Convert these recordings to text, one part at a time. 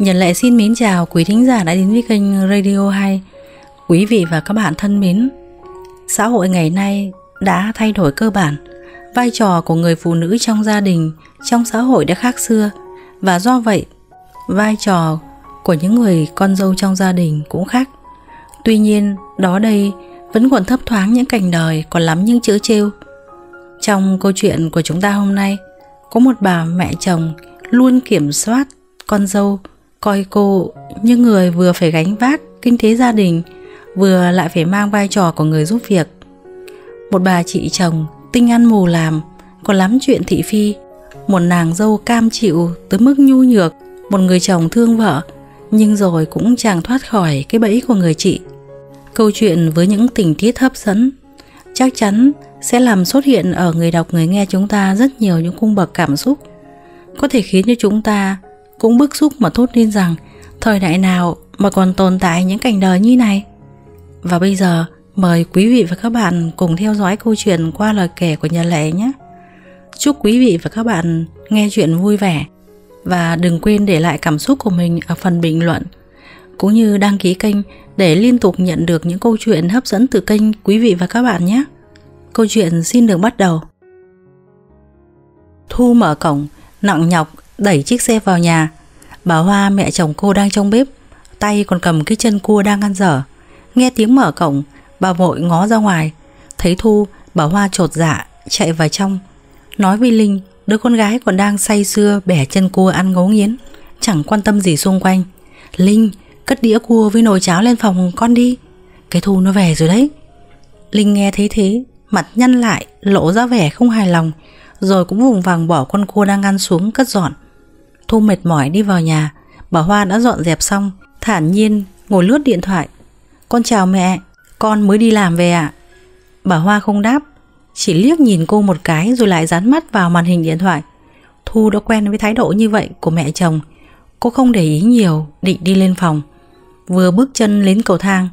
Nhật Lệ xin mến chào quý thính giả đã đến với kênh Radio Hay. Quý vị và các bạn thân mến, xã hội ngày nay đã thay đổi cơ bản. Vai trò của người phụ nữ trong gia đình, trong xã hội đã khác xưa và do vậy, vai trò của những người con dâu trong gia đình cũng khác. Tuy nhiên, đó đây vẫn còn thấp thoáng những cảnh đời còn lắm những chữ trêu. Trong câu chuyện của chúng ta hôm nay, có một bà mẹ chồng luôn kiểm soát con dâu coi cô như người vừa phải gánh vác kinh tế gia đình, vừa lại phải mang vai trò của người giúp việc. Một bà chị chồng tinh ăn mù làm, còn lắm chuyện thị phi, một nàng dâu cam chịu tới mức nhu nhược, một người chồng thương vợ, nhưng rồi cũng chẳng thoát khỏi cái bẫy của người chị. Câu chuyện với những tình tiết hấp dẫn chắc chắn sẽ làm xuất hiện ở người đọc người nghe chúng ta rất nhiều những cung bậc cảm xúc có thể khiến cho chúng ta cũng bức xúc mà thốt lên rằng thời đại nào mà còn tồn tại những cảnh đời như này. Và bây giờ mời quý vị và các bạn cùng theo dõi câu chuyện qua lời kể của nhà Lệ nhé. Chúc quý vị và các bạn nghe chuyện vui vẻ và đừng quên để lại cảm xúc của mình ở phần bình luận cũng như đăng ký kênh để liên tục nhận được những câu chuyện hấp dẫn từ kênh quý vị và các bạn nhé. Câu chuyện xin được bắt đầu. Thu mở cổng, nặng nhọc đẩy chiếc xe vào nhà. Bà Hoa mẹ chồng cô đang trong bếp, tay còn cầm cái chân cua đang ăn dở. Nghe tiếng mở cổng, bà vội ngó ra ngoài. Thấy Thu, bà Hoa trột dạ, chạy vào trong. Nói với Linh, đứa con gái còn đang say sưa bẻ chân cua ăn ngấu nghiến, chẳng quan tâm gì xung quanh. Linh, cất đĩa cua với nồi cháo lên phòng con đi. Cái Thu nó về rồi đấy. Linh nghe thấy thế, mặt nhăn lại, lộ ra vẻ không hài lòng, rồi cũng vùng vàng bỏ con cua đang ăn xuống cất dọn. Thu mệt mỏi đi vào nhà Bà Hoa đã dọn dẹp xong Thản nhiên ngồi lướt điện thoại Con chào mẹ Con mới đi làm về ạ à? Bà Hoa không đáp Chỉ liếc nhìn cô một cái rồi lại dán mắt vào màn hình điện thoại Thu đã quen với thái độ như vậy của mẹ chồng Cô không để ý nhiều Định đi lên phòng Vừa bước chân lên cầu thang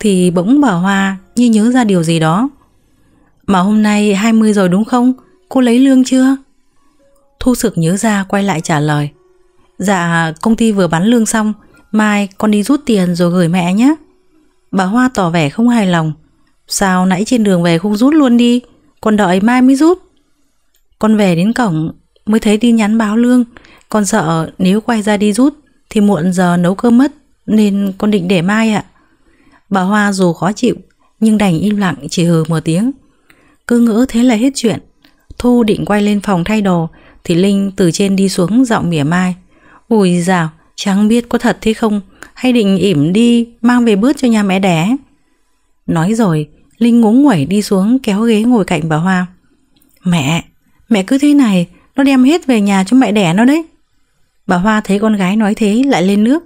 Thì bỗng bà Hoa như nhớ ra điều gì đó Mà hôm nay 20 rồi đúng không? Cô lấy lương chưa? Thu sực nhớ ra quay lại trả lời Dạ công ty vừa bán lương xong Mai con đi rút tiền rồi gửi mẹ nhé Bà Hoa tỏ vẻ không hài lòng Sao nãy trên đường về không rút luôn đi Con đợi mai mới rút Con về đến cổng Mới thấy tin nhắn báo lương Con sợ nếu quay ra đi rút Thì muộn giờ nấu cơm mất Nên con định để mai ạ Bà Hoa dù khó chịu Nhưng đành im lặng chỉ hừ một tiếng Cứ ngỡ thế là hết chuyện Thu định quay lên phòng thay đồ thì Linh từ trên đi xuống giọng mỉa mai Ui dào Chẳng biết có thật thế không Hay định ỉm đi mang về bớt cho nhà mẹ đẻ Nói rồi Linh ngúng nguẩy đi xuống kéo ghế ngồi cạnh bà Hoa Mẹ Mẹ cứ thế này Nó đem hết về nhà cho mẹ đẻ nó đấy Bà Hoa thấy con gái nói thế lại lên nước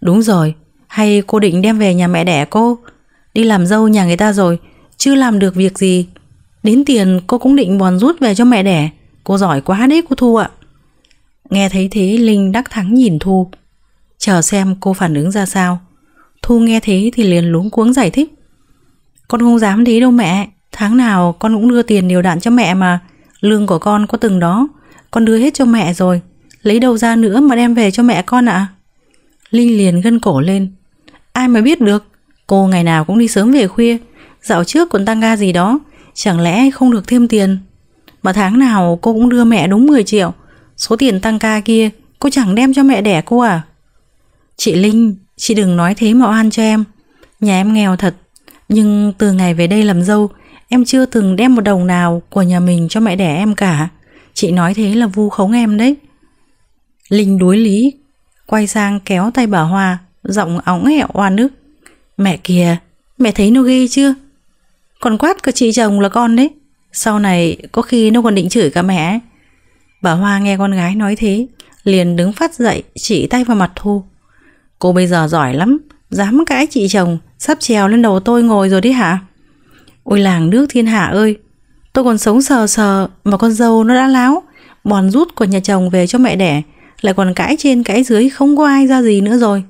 Đúng rồi Hay cô định đem về nhà mẹ đẻ cô Đi làm dâu nhà người ta rồi Chưa làm được việc gì Đến tiền cô cũng định bòn rút về cho mẹ đẻ Cô giỏi quá đấy cô Thu ạ Nghe thấy thế Linh đắc thắng nhìn Thu Chờ xem cô phản ứng ra sao Thu nghe thế thì liền lúng cuống giải thích Con không dám thế đâu mẹ Tháng nào con cũng đưa tiền điều đạn cho mẹ mà Lương của con có từng đó Con đưa hết cho mẹ rồi Lấy đâu ra nữa mà đem về cho mẹ con ạ à? Linh liền gân cổ lên Ai mà biết được Cô ngày nào cũng đi sớm về khuya Dạo trước còn tăng ga gì đó Chẳng lẽ không được thêm tiền mà tháng nào cô cũng đưa mẹ đúng 10 triệu Số tiền tăng ca kia Cô chẳng đem cho mẹ đẻ cô à Chị Linh Chị đừng nói thế mà oan cho em Nhà em nghèo thật Nhưng từ ngày về đây làm dâu Em chưa từng đem một đồng nào của nhà mình cho mẹ đẻ em cả Chị nói thế là vu khống em đấy Linh đuối lý Quay sang kéo tay bà Hoa Giọng óng hẹo oan nước. Mẹ kìa Mẹ thấy nó ghê chưa Còn quát cả chị chồng là con đấy sau này có khi nó còn định chửi cả mẹ Bà Hoa nghe con gái nói thế Liền đứng phát dậy Chỉ tay vào mặt Thu Cô bây giờ giỏi lắm Dám cãi chị chồng Sắp trèo lên đầu tôi ngồi rồi đấy hả Ôi làng nước thiên hạ ơi Tôi còn sống sờ sờ Mà con dâu nó đã láo Bòn rút của nhà chồng về cho mẹ đẻ Lại còn cãi trên cãi dưới không có ai ra gì nữa rồi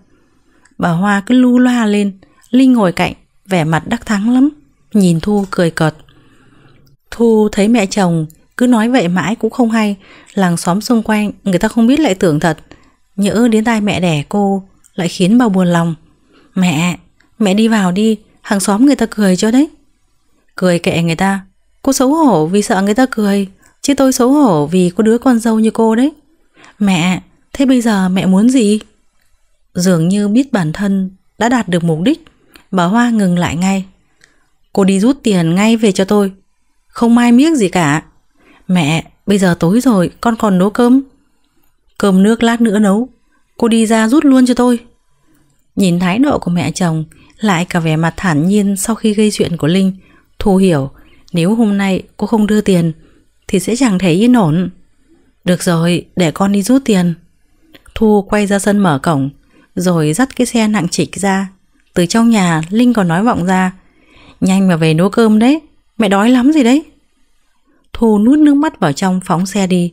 Bà Hoa cứ lu loa lên Linh ngồi cạnh Vẻ mặt đắc thắng lắm Nhìn Thu cười cợt Thu thấy mẹ chồng cứ nói vậy mãi cũng không hay Làng xóm xung quanh người ta không biết lại tưởng thật Nhỡ đến tai mẹ đẻ cô Lại khiến bà buồn lòng Mẹ, mẹ đi vào đi Hàng xóm người ta cười cho đấy Cười kệ người ta Cô xấu hổ vì sợ người ta cười Chứ tôi xấu hổ vì có đứa con dâu như cô đấy Mẹ, thế bây giờ mẹ muốn gì? Dường như biết bản thân đã đạt được mục đích Bà Hoa ngừng lại ngay Cô đi rút tiền ngay về cho tôi không mai miếc gì cả Mẹ, bây giờ tối rồi, con còn nấu cơm Cơm nước lát nữa nấu Cô đi ra rút luôn cho tôi Nhìn thái độ của mẹ chồng Lại cả vẻ mặt thản nhiên sau khi gây chuyện của Linh Thu hiểu Nếu hôm nay cô không đưa tiền Thì sẽ chẳng thể yên ổn Được rồi, để con đi rút tiền Thu quay ra sân mở cổng Rồi dắt cái xe nặng trịch ra Từ trong nhà Linh còn nói vọng ra Nhanh mà về nấu cơm đấy Mẹ đói lắm gì đấy Thu nuốt nước mắt vào trong phóng xe đi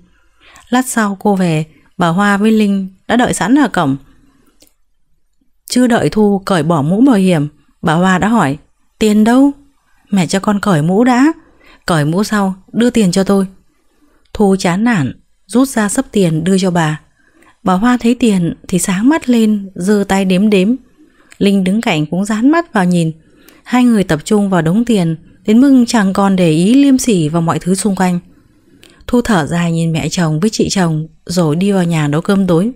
Lát sau cô về Bà Hoa với Linh đã đợi sẵn ở cổng Chưa đợi Thu cởi bỏ mũ bảo hiểm Bà Hoa đã hỏi Tiền đâu? Mẹ cho con cởi mũ đã Cởi mũ sau đưa tiền cho tôi Thu chán nản Rút ra sấp tiền đưa cho bà Bà Hoa thấy tiền thì sáng mắt lên giơ tay đếm đếm Linh đứng cạnh cũng dán mắt vào nhìn Hai người tập trung vào đống tiền Đến mức chẳng còn để ý liêm sỉ vào mọi thứ xung quanh Thu thở dài nhìn mẹ chồng với chị chồng Rồi đi vào nhà nấu cơm tối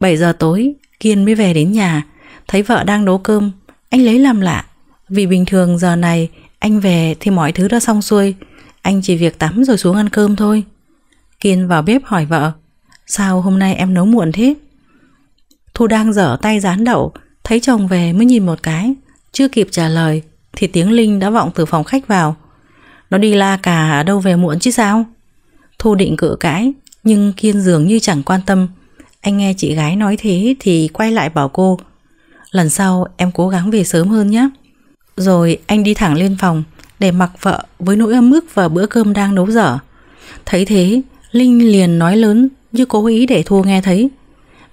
7 giờ tối Kiên mới về đến nhà Thấy vợ đang nấu cơm Anh lấy làm lạ Vì bình thường giờ này Anh về thì mọi thứ đã xong xuôi Anh chỉ việc tắm rồi xuống ăn cơm thôi Kiên vào bếp hỏi vợ Sao hôm nay em nấu muộn thế Thu đang dở tay rán đậu Thấy chồng về mới nhìn một cái Chưa kịp trả lời thì tiếng Linh đã vọng từ phòng khách vào. Nó đi la cà ở đâu về muộn chứ sao? Thu định cự cãi, nhưng Kiên dường như chẳng quan tâm. Anh nghe chị gái nói thế thì quay lại bảo cô. Lần sau em cố gắng về sớm hơn nhé. Rồi anh đi thẳng lên phòng để mặc vợ với nỗi ấm ức và bữa cơm đang nấu dở. Thấy thế, Linh liền nói lớn như cố ý để Thu nghe thấy.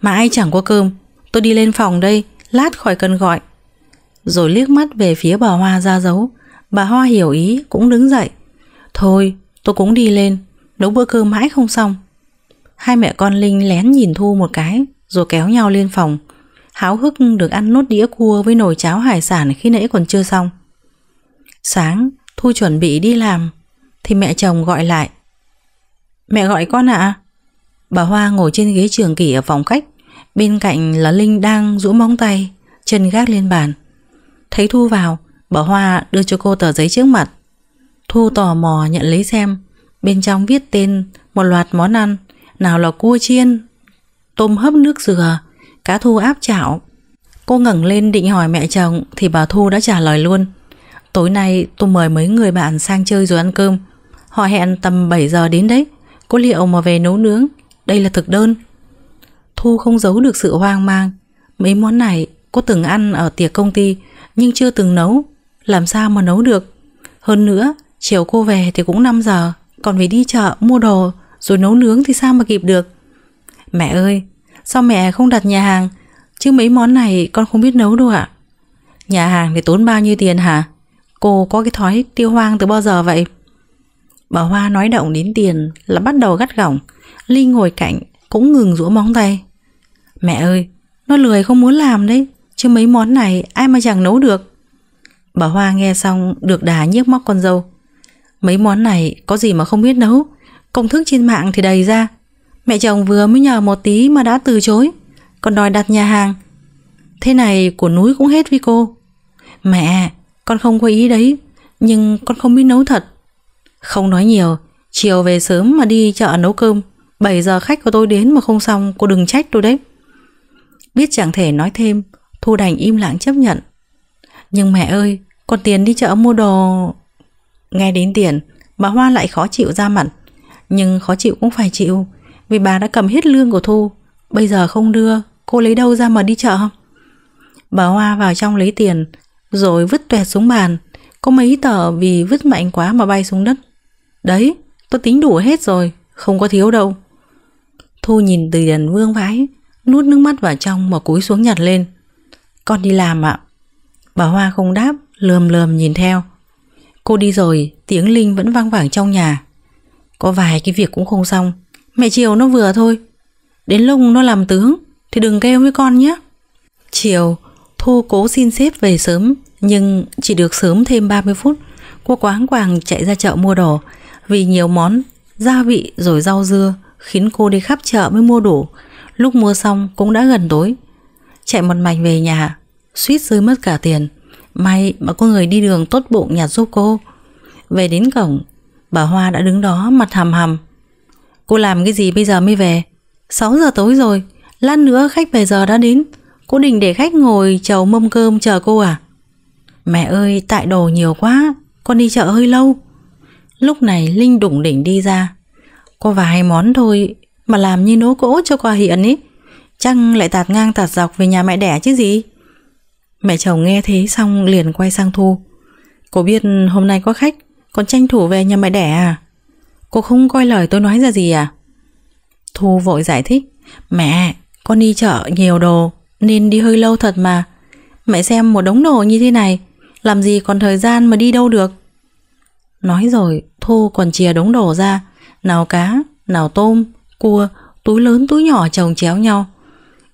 Mà ai chẳng có cơm, tôi đi lên phòng đây, lát khỏi cần gọi rồi liếc mắt về phía bà Hoa ra dấu. Bà Hoa hiểu ý cũng đứng dậy. Thôi, tôi cũng đi lên, nấu bữa cơm mãi không xong. Hai mẹ con Linh lén nhìn Thu một cái, rồi kéo nhau lên phòng. Háo hức được ăn nốt đĩa cua với nồi cháo hải sản khi nãy còn chưa xong. Sáng, Thu chuẩn bị đi làm, thì mẹ chồng gọi lại. Mẹ gọi con ạ. À? Bà Hoa ngồi trên ghế trường kỷ ở phòng khách, bên cạnh là Linh đang rũ móng tay, chân gác lên bàn. Thấy Thu vào bảo Hoa đưa cho cô tờ giấy trước mặt Thu tò mò nhận lấy xem Bên trong viết tên một loạt món ăn Nào là cua chiên Tôm hấp nước dừa Cá thu áp chảo Cô ngẩng lên định hỏi mẹ chồng Thì bà Thu đã trả lời luôn Tối nay tôi mời mấy người bạn sang chơi rồi ăn cơm Họ hẹn tầm 7 giờ đến đấy Có liệu mà về nấu nướng Đây là thực đơn Thu không giấu được sự hoang mang Mấy món này cô từng ăn ở tiệc công ty nhưng chưa từng nấu Làm sao mà nấu được Hơn nữa chiều cô về thì cũng 5 giờ Còn phải đi chợ mua đồ Rồi nấu nướng thì sao mà kịp được Mẹ ơi Sao mẹ không đặt nhà hàng Chứ mấy món này con không biết nấu đâu ạ Nhà hàng thì tốn bao nhiêu tiền hả Cô có cái thói tiêu hoang từ bao giờ vậy Bà Hoa nói động đến tiền Là bắt đầu gắt gỏng Ly ngồi cạnh cũng ngừng rũa móng tay Mẹ ơi Nó lười không muốn làm đấy chứ mấy món này ai mà chẳng nấu được. Bà Hoa nghe xong được đà nhiếc móc con dâu. Mấy món này có gì mà không biết nấu, công thức trên mạng thì đầy ra. Mẹ chồng vừa mới nhờ một tí mà đã từ chối, còn đòi đặt nhà hàng. Thế này của núi cũng hết với cô. Mẹ, con không có ý đấy, nhưng con không biết nấu thật. Không nói nhiều, chiều về sớm mà đi chợ nấu cơm. 7 giờ khách của tôi đến mà không xong, cô đừng trách tôi đấy. Biết chẳng thể nói thêm, Thu đành im lặng chấp nhận Nhưng mẹ ơi còn tiền đi chợ mua đồ Nghe đến tiền Bà Hoa lại khó chịu ra mặt Nhưng khó chịu cũng phải chịu Vì bà đã cầm hết lương của Thu Bây giờ không đưa Cô lấy đâu ra mà đi chợ Bà Hoa vào trong lấy tiền Rồi vứt tuẹt xuống bàn Có mấy tờ vì vứt mạnh quá mà bay xuống đất Đấy tôi tính đủ hết rồi Không có thiếu đâu Thu nhìn từ tiền vương vãi Nút nước mắt vào trong mà cúi xuống nhặt lên con đi làm ạ Bà Hoa không đáp lườm lườm nhìn theo Cô đi rồi tiếng Linh vẫn vang vẳng trong nhà Có vài cái việc cũng không xong Mẹ chiều nó vừa thôi Đến lúc nó làm tướng Thì đừng kêu với con nhé Chiều Thu cố xin xếp về sớm Nhưng chỉ được sớm thêm 30 phút Cô quáng quàng chạy ra chợ mua đồ Vì nhiều món Gia vị rồi rau dưa Khiến cô đi khắp chợ mới mua đủ Lúc mua xong cũng đã gần tối Chạy một mạch về nhà suýt rơi mất cả tiền. May mà có người đi đường tốt bụng nhặt giúp cô. Về đến cổng, bà Hoa đã đứng đó mặt hầm hầm. Cô làm cái gì bây giờ mới về? 6 giờ tối rồi, lát nữa khách về giờ đã đến. Cô định để khách ngồi chầu mâm cơm chờ cô à? Mẹ ơi, tại đồ nhiều quá, con đi chợ hơi lâu. Lúc này Linh đủng đỉnh đi ra. Có vài món thôi mà làm như nấu cỗ cho quà hiện ấy. Chăng lại tạt ngang tạt dọc về nhà mẹ đẻ chứ gì? Mẹ chồng nghe thế xong liền quay sang Thu Cô biết hôm nay có khách Còn tranh thủ về nhà mẹ đẻ à Cô không coi lời tôi nói ra gì à Thu vội giải thích Mẹ con đi chợ nhiều đồ Nên đi hơi lâu thật mà Mẹ xem một đống đồ như thế này Làm gì còn thời gian mà đi đâu được Nói rồi Thu còn chia đống đồ ra Nào cá, nào tôm, cua Túi lớn túi nhỏ chồng chéo nhau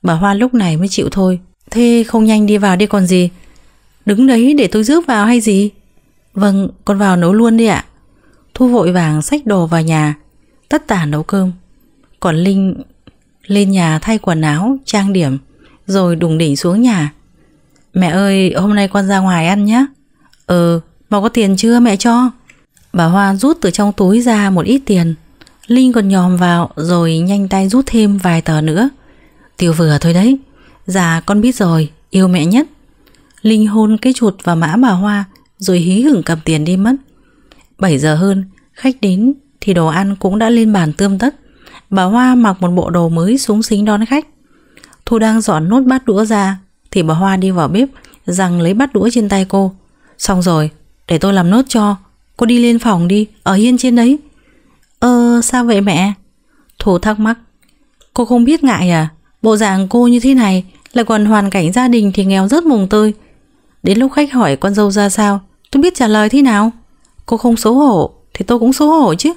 Bà Hoa lúc này mới chịu thôi Thế không nhanh đi vào đi còn gì Đứng đấy để tôi rước vào hay gì Vâng con vào nấu luôn đi ạ Thu vội vàng xách đồ vào nhà Tất tả nấu cơm Còn Linh lên nhà thay quần áo Trang điểm Rồi đùng đỉnh xuống nhà Mẹ ơi hôm nay con ra ngoài ăn nhé Ừ ờ, mà có tiền chưa mẹ cho Bà Hoa rút từ trong túi ra một ít tiền Linh còn nhòm vào Rồi nhanh tay rút thêm vài tờ nữa Tiêu vừa thôi đấy Dạ con biết rồi, yêu mẹ nhất. Linh hôn cái chuột và mã bà Hoa rồi hí hửng cầm tiền đi mất. 7 giờ hơn, khách đến thì đồ ăn cũng đã lên bàn tươm tất. Bà Hoa mặc một bộ đồ mới súng xính đón khách. Thu đang dọn nốt bát đũa ra thì bà Hoa đi vào bếp rằng lấy bát đũa trên tay cô. Xong rồi, để tôi làm nốt cho. Cô đi lên phòng đi, ở hiên trên đấy. Ơ, ờ, sao vậy mẹ? Thu thắc mắc. Cô không biết ngại à? Bộ dạng cô như thế này lại còn hoàn cảnh gia đình thì nghèo rất mùng tơi Đến lúc khách hỏi con dâu ra sao Tôi biết trả lời thế nào Cô không xấu hổ Thì tôi cũng xấu hổ chứ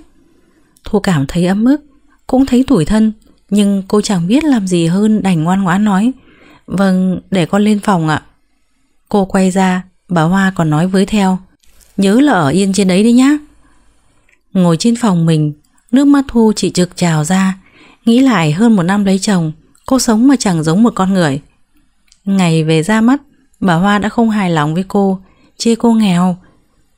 Thu cảm thấy ấm ức Cũng thấy tủi thân Nhưng cô chẳng biết làm gì hơn đành ngoan ngoãn nói Vâng để con lên phòng ạ Cô quay ra Bà Hoa còn nói với theo Nhớ là ở yên trên đấy đi nhá Ngồi trên phòng mình Nước mắt Thu chỉ trực trào ra Nghĩ lại hơn một năm lấy chồng Cô sống mà chẳng giống một con người Ngày về ra mắt Bà Hoa đã không hài lòng với cô Chê cô nghèo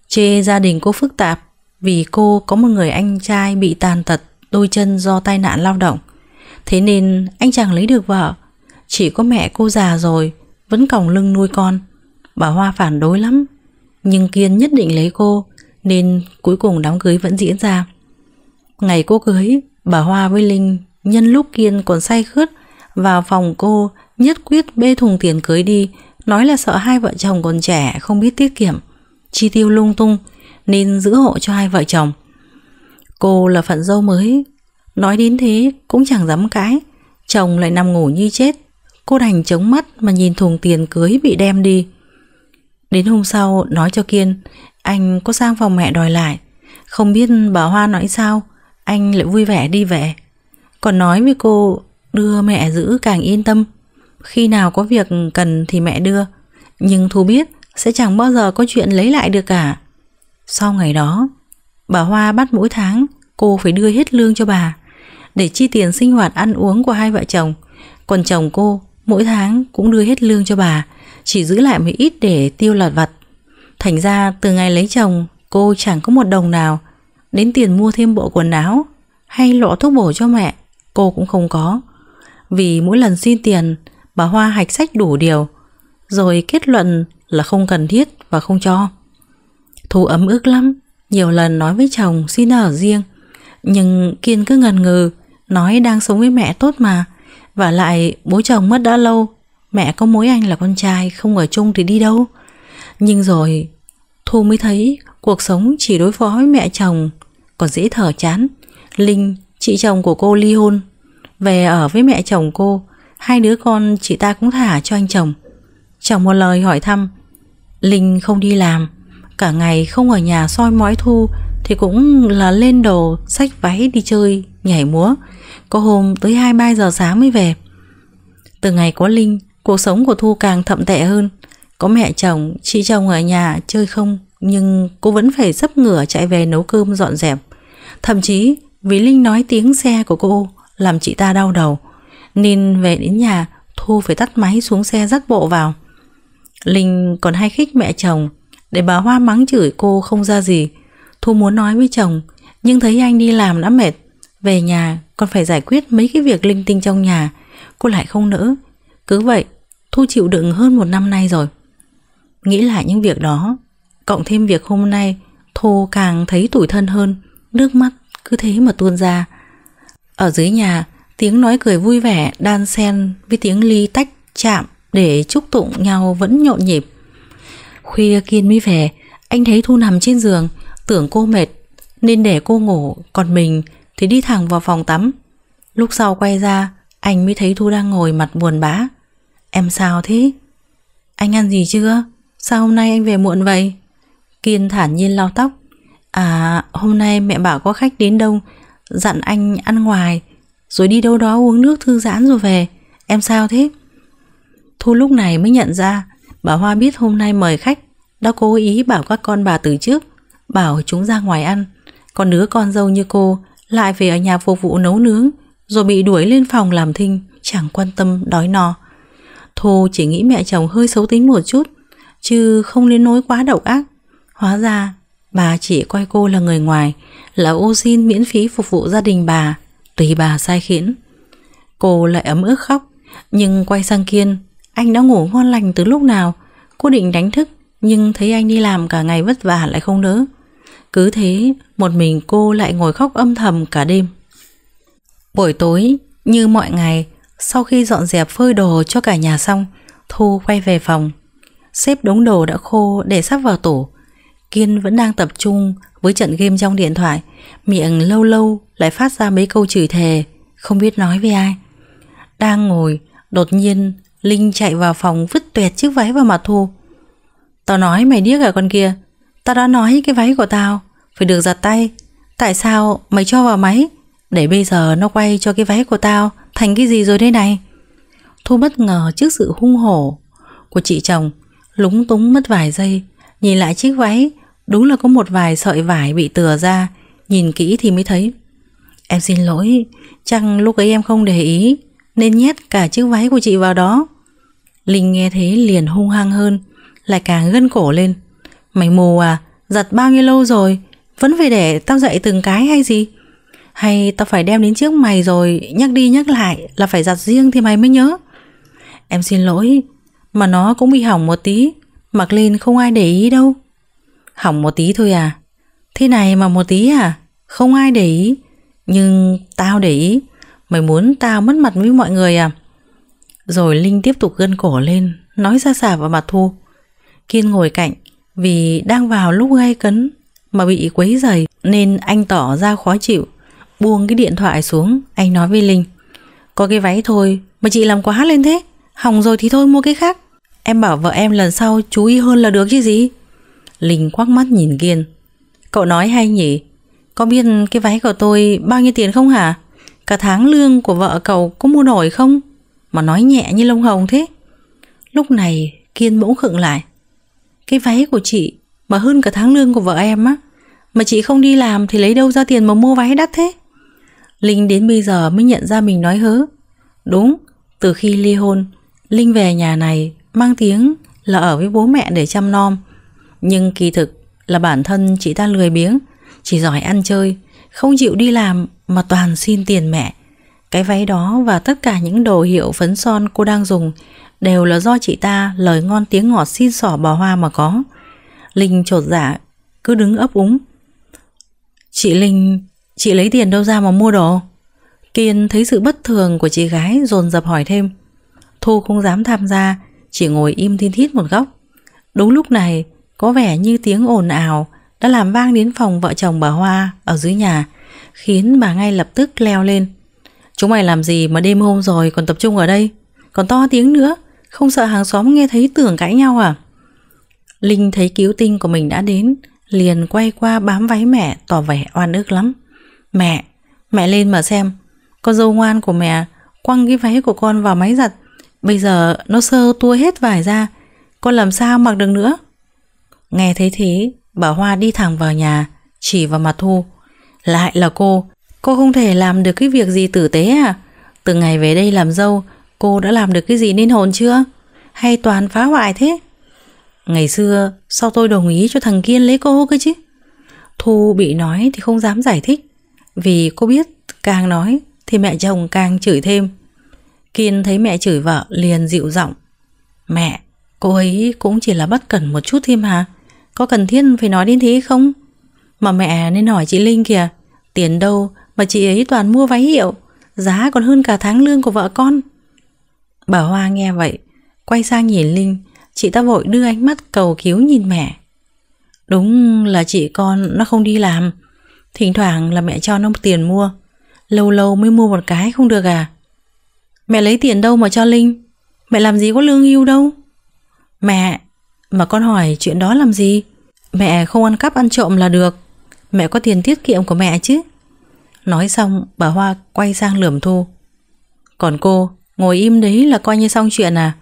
Chê gia đình cô phức tạp Vì cô có một người anh trai bị tàn tật Đôi chân do tai nạn lao động Thế nên anh chàng lấy được vợ Chỉ có mẹ cô già rồi Vẫn còng lưng nuôi con Bà Hoa phản đối lắm Nhưng Kiên nhất định lấy cô Nên cuối cùng đám cưới vẫn diễn ra Ngày cô cưới Bà Hoa với Linh Nhân lúc Kiên còn say khướt vào phòng cô nhất quyết bê thùng tiền cưới đi nói là sợ hai vợ chồng còn trẻ không biết tiết kiệm chi tiêu lung tung nên giữ hộ cho hai vợ chồng cô là phận dâu mới nói đến thế cũng chẳng dám cãi chồng lại nằm ngủ như chết cô đành chống mắt mà nhìn thùng tiền cưới bị đem đi đến hôm sau nói cho kiên anh có sang phòng mẹ đòi lại không biết bà hoa nói sao anh lại vui vẻ đi về còn nói với cô đưa mẹ giữ càng yên tâm. Khi nào có việc cần thì mẹ đưa, nhưng Thu biết sẽ chẳng bao giờ có chuyện lấy lại được cả. Sau ngày đó, bà Hoa bắt mỗi tháng cô phải đưa hết lương cho bà để chi tiền sinh hoạt ăn uống của hai vợ chồng. Còn chồng cô mỗi tháng cũng đưa hết lương cho bà, chỉ giữ lại một ít để tiêu lặt vặt. Thành ra từ ngày lấy chồng cô chẳng có một đồng nào, đến tiền mua thêm bộ quần áo hay lọ thuốc bổ cho mẹ cô cũng không có vì mỗi lần xin tiền bà Hoa hạch sách đủ điều rồi kết luận là không cần thiết và không cho. Thu ấm ức lắm, nhiều lần nói với chồng xin ở riêng nhưng Kiên cứ ngần ngừ nói đang sống với mẹ tốt mà và lại bố chồng mất đã lâu mẹ có mối anh là con trai không ở chung thì đi đâu nhưng rồi Thu mới thấy cuộc sống chỉ đối phó với mẹ chồng còn dễ thở chán Linh, chị chồng của cô ly hôn về ở với mẹ chồng cô, hai đứa con chị ta cũng thả cho anh chồng. chồng một lời hỏi thăm, Linh không đi làm, cả ngày không ở nhà soi mói thu thì cũng là lên đồ, xách váy đi chơi, nhảy múa. Có hôm tới 2-3 giờ sáng mới về. Từ ngày có Linh, cuộc sống của Thu càng thậm tệ hơn. Có mẹ chồng, chị chồng ở nhà chơi không nhưng cô vẫn phải dấp ngửa chạy về nấu cơm dọn dẹp. Thậm chí vì Linh nói tiếng xe của cô làm chị ta đau đầu. nên về đến nhà, Thu phải tắt máy xuống xe dắt bộ vào. Linh còn hay khích mẹ chồng, để bà Hoa mắng chửi cô không ra gì. Thu muốn nói với chồng, nhưng thấy anh đi làm đã mệt. Về nhà còn phải giải quyết mấy cái việc linh tinh trong nhà, cô lại không nỡ. Cứ vậy, Thu chịu đựng hơn một năm nay rồi. Nghĩ lại những việc đó, cộng thêm việc hôm nay, Thu càng thấy tủi thân hơn, nước mắt cứ thế mà tuôn ra. Ở dưới nhà, tiếng nói cười vui vẻ đan xen với tiếng ly tách chạm để chúc tụng nhau vẫn nhộn nhịp. Khuya Kiên mới về, anh thấy Thu nằm trên giường, tưởng cô mệt nên để cô ngủ, còn mình thì đi thẳng vào phòng tắm. Lúc sau quay ra, anh mới thấy Thu đang ngồi mặt buồn bã. Em sao thế? Anh ăn gì chưa? Sao hôm nay anh về muộn vậy? Kiên thản nhiên lau tóc. À, hôm nay mẹ bảo có khách đến đông dặn anh ăn ngoài, rồi đi đâu đó uống nước thư giãn rồi về. Em sao thế? Thu lúc này mới nhận ra, bà Hoa biết hôm nay mời khách, đã cố ý bảo các con bà từ trước, bảo chúng ra ngoài ăn. Còn đứa con dâu như cô lại về ở nhà phục vụ nấu nướng, rồi bị đuổi lên phòng làm thinh, chẳng quan tâm đói no. Thu chỉ nghĩ mẹ chồng hơi xấu tính một chút, chứ không đến nỗi quá độc ác. Hóa ra Bà chỉ coi cô là người ngoài Là ô xin miễn phí phục vụ gia đình bà Tùy bà sai khiến Cô lại ấm ức khóc Nhưng quay sang Kiên Anh đã ngủ ngon lành từ lúc nào Cô định đánh thức Nhưng thấy anh đi làm cả ngày vất vả lại không đỡ Cứ thế Một mình cô lại ngồi khóc âm thầm cả đêm Buổi tối Như mọi ngày Sau khi dọn dẹp phơi đồ cho cả nhà xong Thu quay về phòng Xếp đống đồ đã khô để sắp vào tủ Kiên vẫn đang tập trung với trận game trong điện thoại Miệng lâu lâu lại phát ra mấy câu chửi thề Không biết nói với ai Đang ngồi Đột nhiên Linh chạy vào phòng vứt tuyệt chiếc váy vào mặt Thu Tao nói mày điếc à con kia Tao đã nói cái váy của tao Phải được giặt tay Tại sao mày cho vào máy Để bây giờ nó quay cho cái váy của tao Thành cái gì rồi đây này Thu bất ngờ trước sự hung hổ Của chị chồng Lúng túng mất vài giây Nhìn lại chiếc váy Đúng là có một vài sợi vải bị từa ra Nhìn kỹ thì mới thấy Em xin lỗi chăng lúc ấy em không để ý Nên nhét cả chiếc váy của chị vào đó Linh nghe thế liền hung hăng hơn Lại càng gân cổ lên Mày mù à Giặt bao nhiêu lâu rồi Vẫn phải để tao dậy từng cái hay gì Hay tao phải đem đến trước mày rồi Nhắc đi nhắc lại là phải giặt riêng thì mày mới nhớ Em xin lỗi Mà nó cũng bị hỏng một tí Mặc lên không ai để ý đâu Hỏng một tí thôi à Thế này mà một tí à Không ai để ý Nhưng tao để ý Mày muốn tao mất mặt với mọi người à Rồi Linh tiếp tục gân cổ lên Nói ra xả vào mặt Thu Kiên ngồi cạnh Vì đang vào lúc gay cấn Mà bị quấy dày Nên anh tỏ ra khó chịu Buông cái điện thoại xuống Anh nói với Linh Có cái váy thôi mà chị làm quá lên thế Hỏng rồi thì thôi mua cái khác Em bảo vợ em lần sau chú ý hơn là được chứ gì Linh quắc mắt nhìn Kiên Cậu nói hay nhỉ Có biết cái váy của tôi bao nhiêu tiền không hả Cả tháng lương của vợ cậu có mua nổi không Mà nói nhẹ như lông hồng thế Lúc này Kiên bỗng khựng lại Cái váy của chị Mà hơn cả tháng lương của vợ em á Mà chị không đi làm thì lấy đâu ra tiền mà mua váy đắt thế Linh đến bây giờ mới nhận ra mình nói hớ Đúng Từ khi ly hôn Linh về nhà này Mang tiếng là ở với bố mẹ để chăm nom nhưng kỳ thực là bản thân chị ta lười biếng Chỉ giỏi ăn chơi Không chịu đi làm mà toàn xin tiền mẹ Cái váy đó và tất cả những đồ hiệu phấn son cô đang dùng Đều là do chị ta lời ngon tiếng ngọt xin sỏ bò Hoa mà có Linh trột dạ Cứ đứng ấp úng Chị Linh Chị lấy tiền đâu ra mà mua đồ Kiên thấy sự bất thường của chị gái dồn dập hỏi thêm Thu không dám tham gia Chỉ ngồi im thiên thít một góc Đúng lúc này có vẻ như tiếng ồn ào đã làm vang đến phòng vợ chồng bà Hoa ở dưới nhà, khiến bà ngay lập tức leo lên. Chúng mày làm gì mà đêm hôm rồi còn tập trung ở đây? Còn to tiếng nữa, không sợ hàng xóm nghe thấy tưởng cãi nhau à? Linh thấy cứu tinh của mình đã đến, liền quay qua bám váy mẹ tỏ vẻ oan ức lắm. Mẹ, mẹ lên mà xem, con dâu ngoan của mẹ quăng cái váy của con vào máy giặt, bây giờ nó sơ tua hết vải ra, con làm sao mặc được nữa? Nghe thấy thế, bà Hoa đi thẳng vào nhà, chỉ vào mặt Thu. Lại là cô, cô không thể làm được cái việc gì tử tế à? Từ ngày về đây làm dâu, cô đã làm được cái gì nên hồn chưa? Hay toàn phá hoại thế? Ngày xưa, sao tôi đồng ý cho thằng Kiên lấy cô cơ chứ? Thu bị nói thì không dám giải thích, vì cô biết càng nói thì mẹ chồng càng chửi thêm. Kiên thấy mẹ chửi vợ liền dịu giọng. Mẹ, cô ấy cũng chỉ là bất cẩn một chút thêm mà. Có cần thiết phải nói đến thế không? Mà mẹ nên hỏi chị Linh kìa, tiền đâu mà chị ấy toàn mua váy hiệu, giá còn hơn cả tháng lương của vợ con. Bà Hoa nghe vậy, quay sang nhìn Linh, chị ta vội đưa ánh mắt cầu cứu nhìn mẹ. Đúng là chị con nó không đi làm, thỉnh thoảng là mẹ cho nó tiền mua, lâu lâu mới mua một cái không được à? Mẹ lấy tiền đâu mà cho Linh? Mẹ làm gì có lương hưu đâu? Mẹ, mà con hỏi chuyện đó làm gì? Mẹ không ăn cắp ăn trộm là được. Mẹ có tiền tiết kiệm của mẹ chứ. Nói xong bà Hoa quay sang lườm thu. Còn cô, ngồi im đấy là coi như xong chuyện à?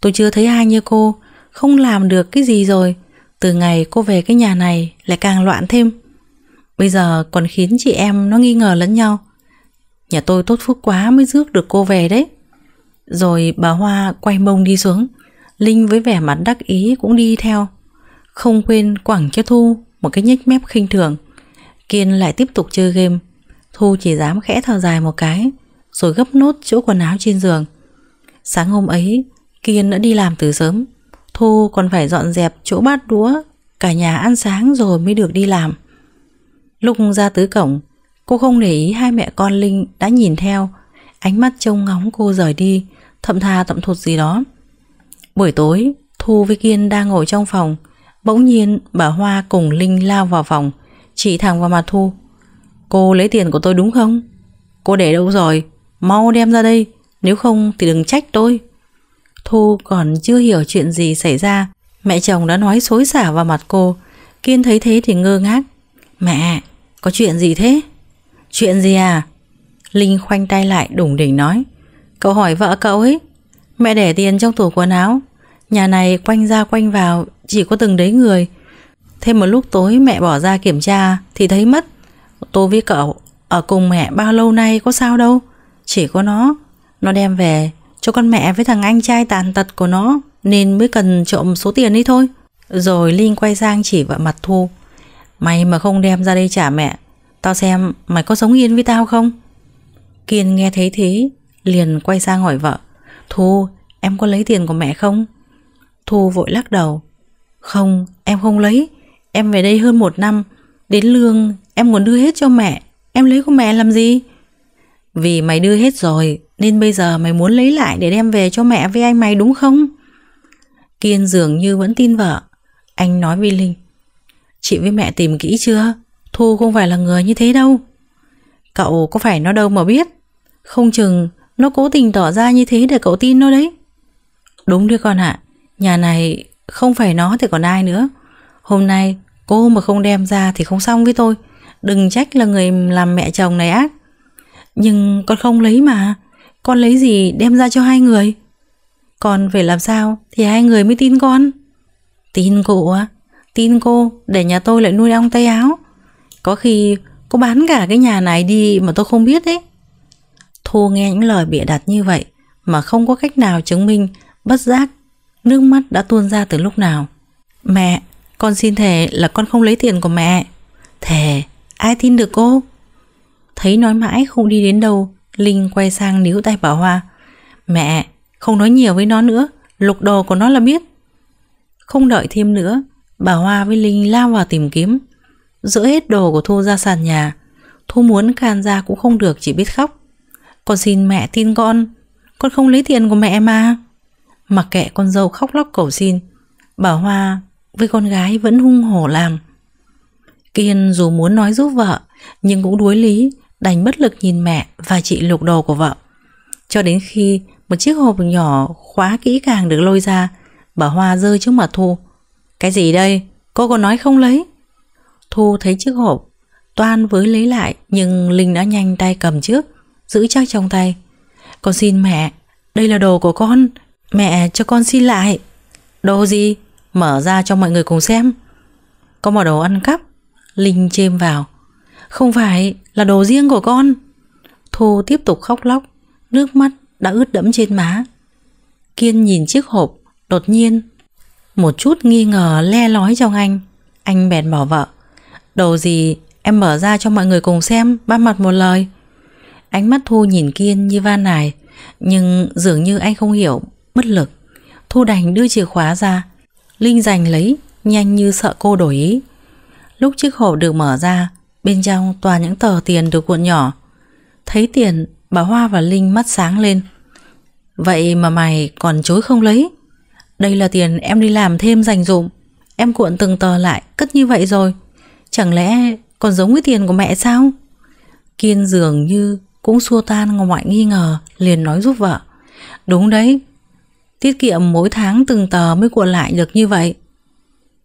Tôi chưa thấy ai như cô, không làm được cái gì rồi. Từ ngày cô về cái nhà này lại càng loạn thêm. Bây giờ còn khiến chị em nó nghi ngờ lẫn nhau. Nhà tôi tốt phúc quá mới rước được cô về đấy. Rồi bà Hoa quay mông đi xuống Linh với vẻ mặt đắc ý cũng đi theo Không quên quẳng cho Thu Một cái nhếch mép khinh thường Kiên lại tiếp tục chơi game Thu chỉ dám khẽ thở dài một cái Rồi gấp nốt chỗ quần áo trên giường Sáng hôm ấy Kiên đã đi làm từ sớm Thu còn phải dọn dẹp chỗ bát đũa Cả nhà ăn sáng rồi mới được đi làm Lúc ra tới cổng Cô không để ý hai mẹ con Linh đã nhìn theo Ánh mắt trông ngóng cô rời đi Thậm thà thậm thụt gì đó Buổi tối, Thu với Kiên đang ngồi trong phòng Bỗng nhiên bà Hoa cùng Linh lao vào phòng Chỉ thẳng vào mặt Thu Cô lấy tiền của tôi đúng không? Cô để đâu rồi? Mau đem ra đây Nếu không thì đừng trách tôi Thu còn chưa hiểu chuyện gì xảy ra Mẹ chồng đã nói xối xả vào mặt cô Kiên thấy thế thì ngơ ngác Mẹ, có chuyện gì thế? Chuyện gì à? Linh khoanh tay lại đủng đỉnh nói Cậu hỏi vợ cậu ấy Mẹ để tiền trong tủ quần áo Nhà này quanh ra quanh vào chỉ có từng đấy người. Thêm một lúc tối mẹ bỏ ra kiểm tra thì thấy mất. Tôi với cậu ở cùng mẹ bao lâu nay có sao đâu. Chỉ có nó. Nó đem về cho con mẹ với thằng anh trai tàn tật của nó nên mới cần trộm số tiền ấy thôi. Rồi Linh quay sang chỉ vợ mặt Thu. Mày mà không đem ra đây trả mẹ Tao xem mày có sống yên với tao không Kiên nghe thấy thế Liền quay sang hỏi vợ Thu em có lấy tiền của mẹ không Thu vội lắc đầu Không, em không lấy Em về đây hơn một năm Đến lương em muốn đưa hết cho mẹ Em lấy của mẹ làm gì Vì mày đưa hết rồi Nên bây giờ mày muốn lấy lại để đem về cho mẹ với anh mày đúng không Kiên dường như vẫn tin vợ Anh nói với Linh Chị với mẹ tìm kỹ chưa Thu không phải là người như thế đâu Cậu có phải nó đâu mà biết Không chừng nó cố tình tỏ ra như thế để cậu tin nó đấy Đúng đấy con ạ à. Nhà này không phải nó thì còn ai nữa Hôm nay cô mà không đem ra thì không xong với tôi Đừng trách là người làm mẹ chồng này ác Nhưng con không lấy mà Con lấy gì đem ra cho hai người Con phải làm sao thì hai người mới tin con Tin cô á Tin cô để nhà tôi lại nuôi ong tay áo Có khi cô bán cả cái nhà này đi mà tôi không biết đấy Thu nghe những lời bịa đặt như vậy Mà không có cách nào chứng minh Bất giác Nước mắt đã tuôn ra từ lúc nào Mẹ, con xin thề là con không lấy tiền của mẹ Thề, ai tin được cô Thấy nói mãi không đi đến đâu Linh quay sang níu tay bảo Hoa Mẹ, không nói nhiều với nó nữa Lục đồ của nó là biết Không đợi thêm nữa Bà Hoa với Linh lao vào tìm kiếm Dỡ hết đồ của Thu ra sàn nhà Thu muốn can ra cũng không được Chỉ biết khóc Con xin mẹ tin con Con không lấy tiền của mẹ mà Mặc kệ con dâu khóc lóc cầu xin Bà Hoa với con gái vẫn hung hổ làm Kiên dù muốn nói giúp vợ Nhưng cũng đuối lý Đành bất lực nhìn mẹ và chị lục đồ của vợ Cho đến khi Một chiếc hộp nhỏ khóa kỹ càng được lôi ra Bà Hoa rơi trước mặt Thu Cái gì đây Cô còn nói không lấy Thu thấy chiếc hộp Toan với lấy lại Nhưng Linh đã nhanh tay cầm trước Giữ chắc trong tay Con xin mẹ Đây là đồ của con Mẹ cho con xin lại Đồ gì Mở ra cho mọi người cùng xem Có một đồ ăn cắp Linh chêm vào Không phải là đồ riêng của con Thu tiếp tục khóc lóc Nước mắt đã ướt đẫm trên má Kiên nhìn chiếc hộp Đột nhiên Một chút nghi ngờ le lói trong anh Anh bèn bỏ vợ Đồ gì em mở ra cho mọi người cùng xem ba mặt một lời Ánh mắt Thu nhìn Kiên như van nài Nhưng dường như anh không hiểu bất lực Thu đành đưa chìa khóa ra Linh giành lấy Nhanh như sợ cô đổi ý Lúc chiếc hộp được mở ra Bên trong toàn những tờ tiền được cuộn nhỏ Thấy tiền Bà Hoa và Linh mắt sáng lên Vậy mà mày còn chối không lấy Đây là tiền em đi làm thêm dành dụm Em cuộn từng tờ lại Cất như vậy rồi Chẳng lẽ còn giống với tiền của mẹ sao Kiên dường như Cũng xua tan mọi nghi ngờ Liền nói giúp vợ Đúng đấy tiết kiệm mỗi tháng từng tờ mới cuộn lại được như vậy.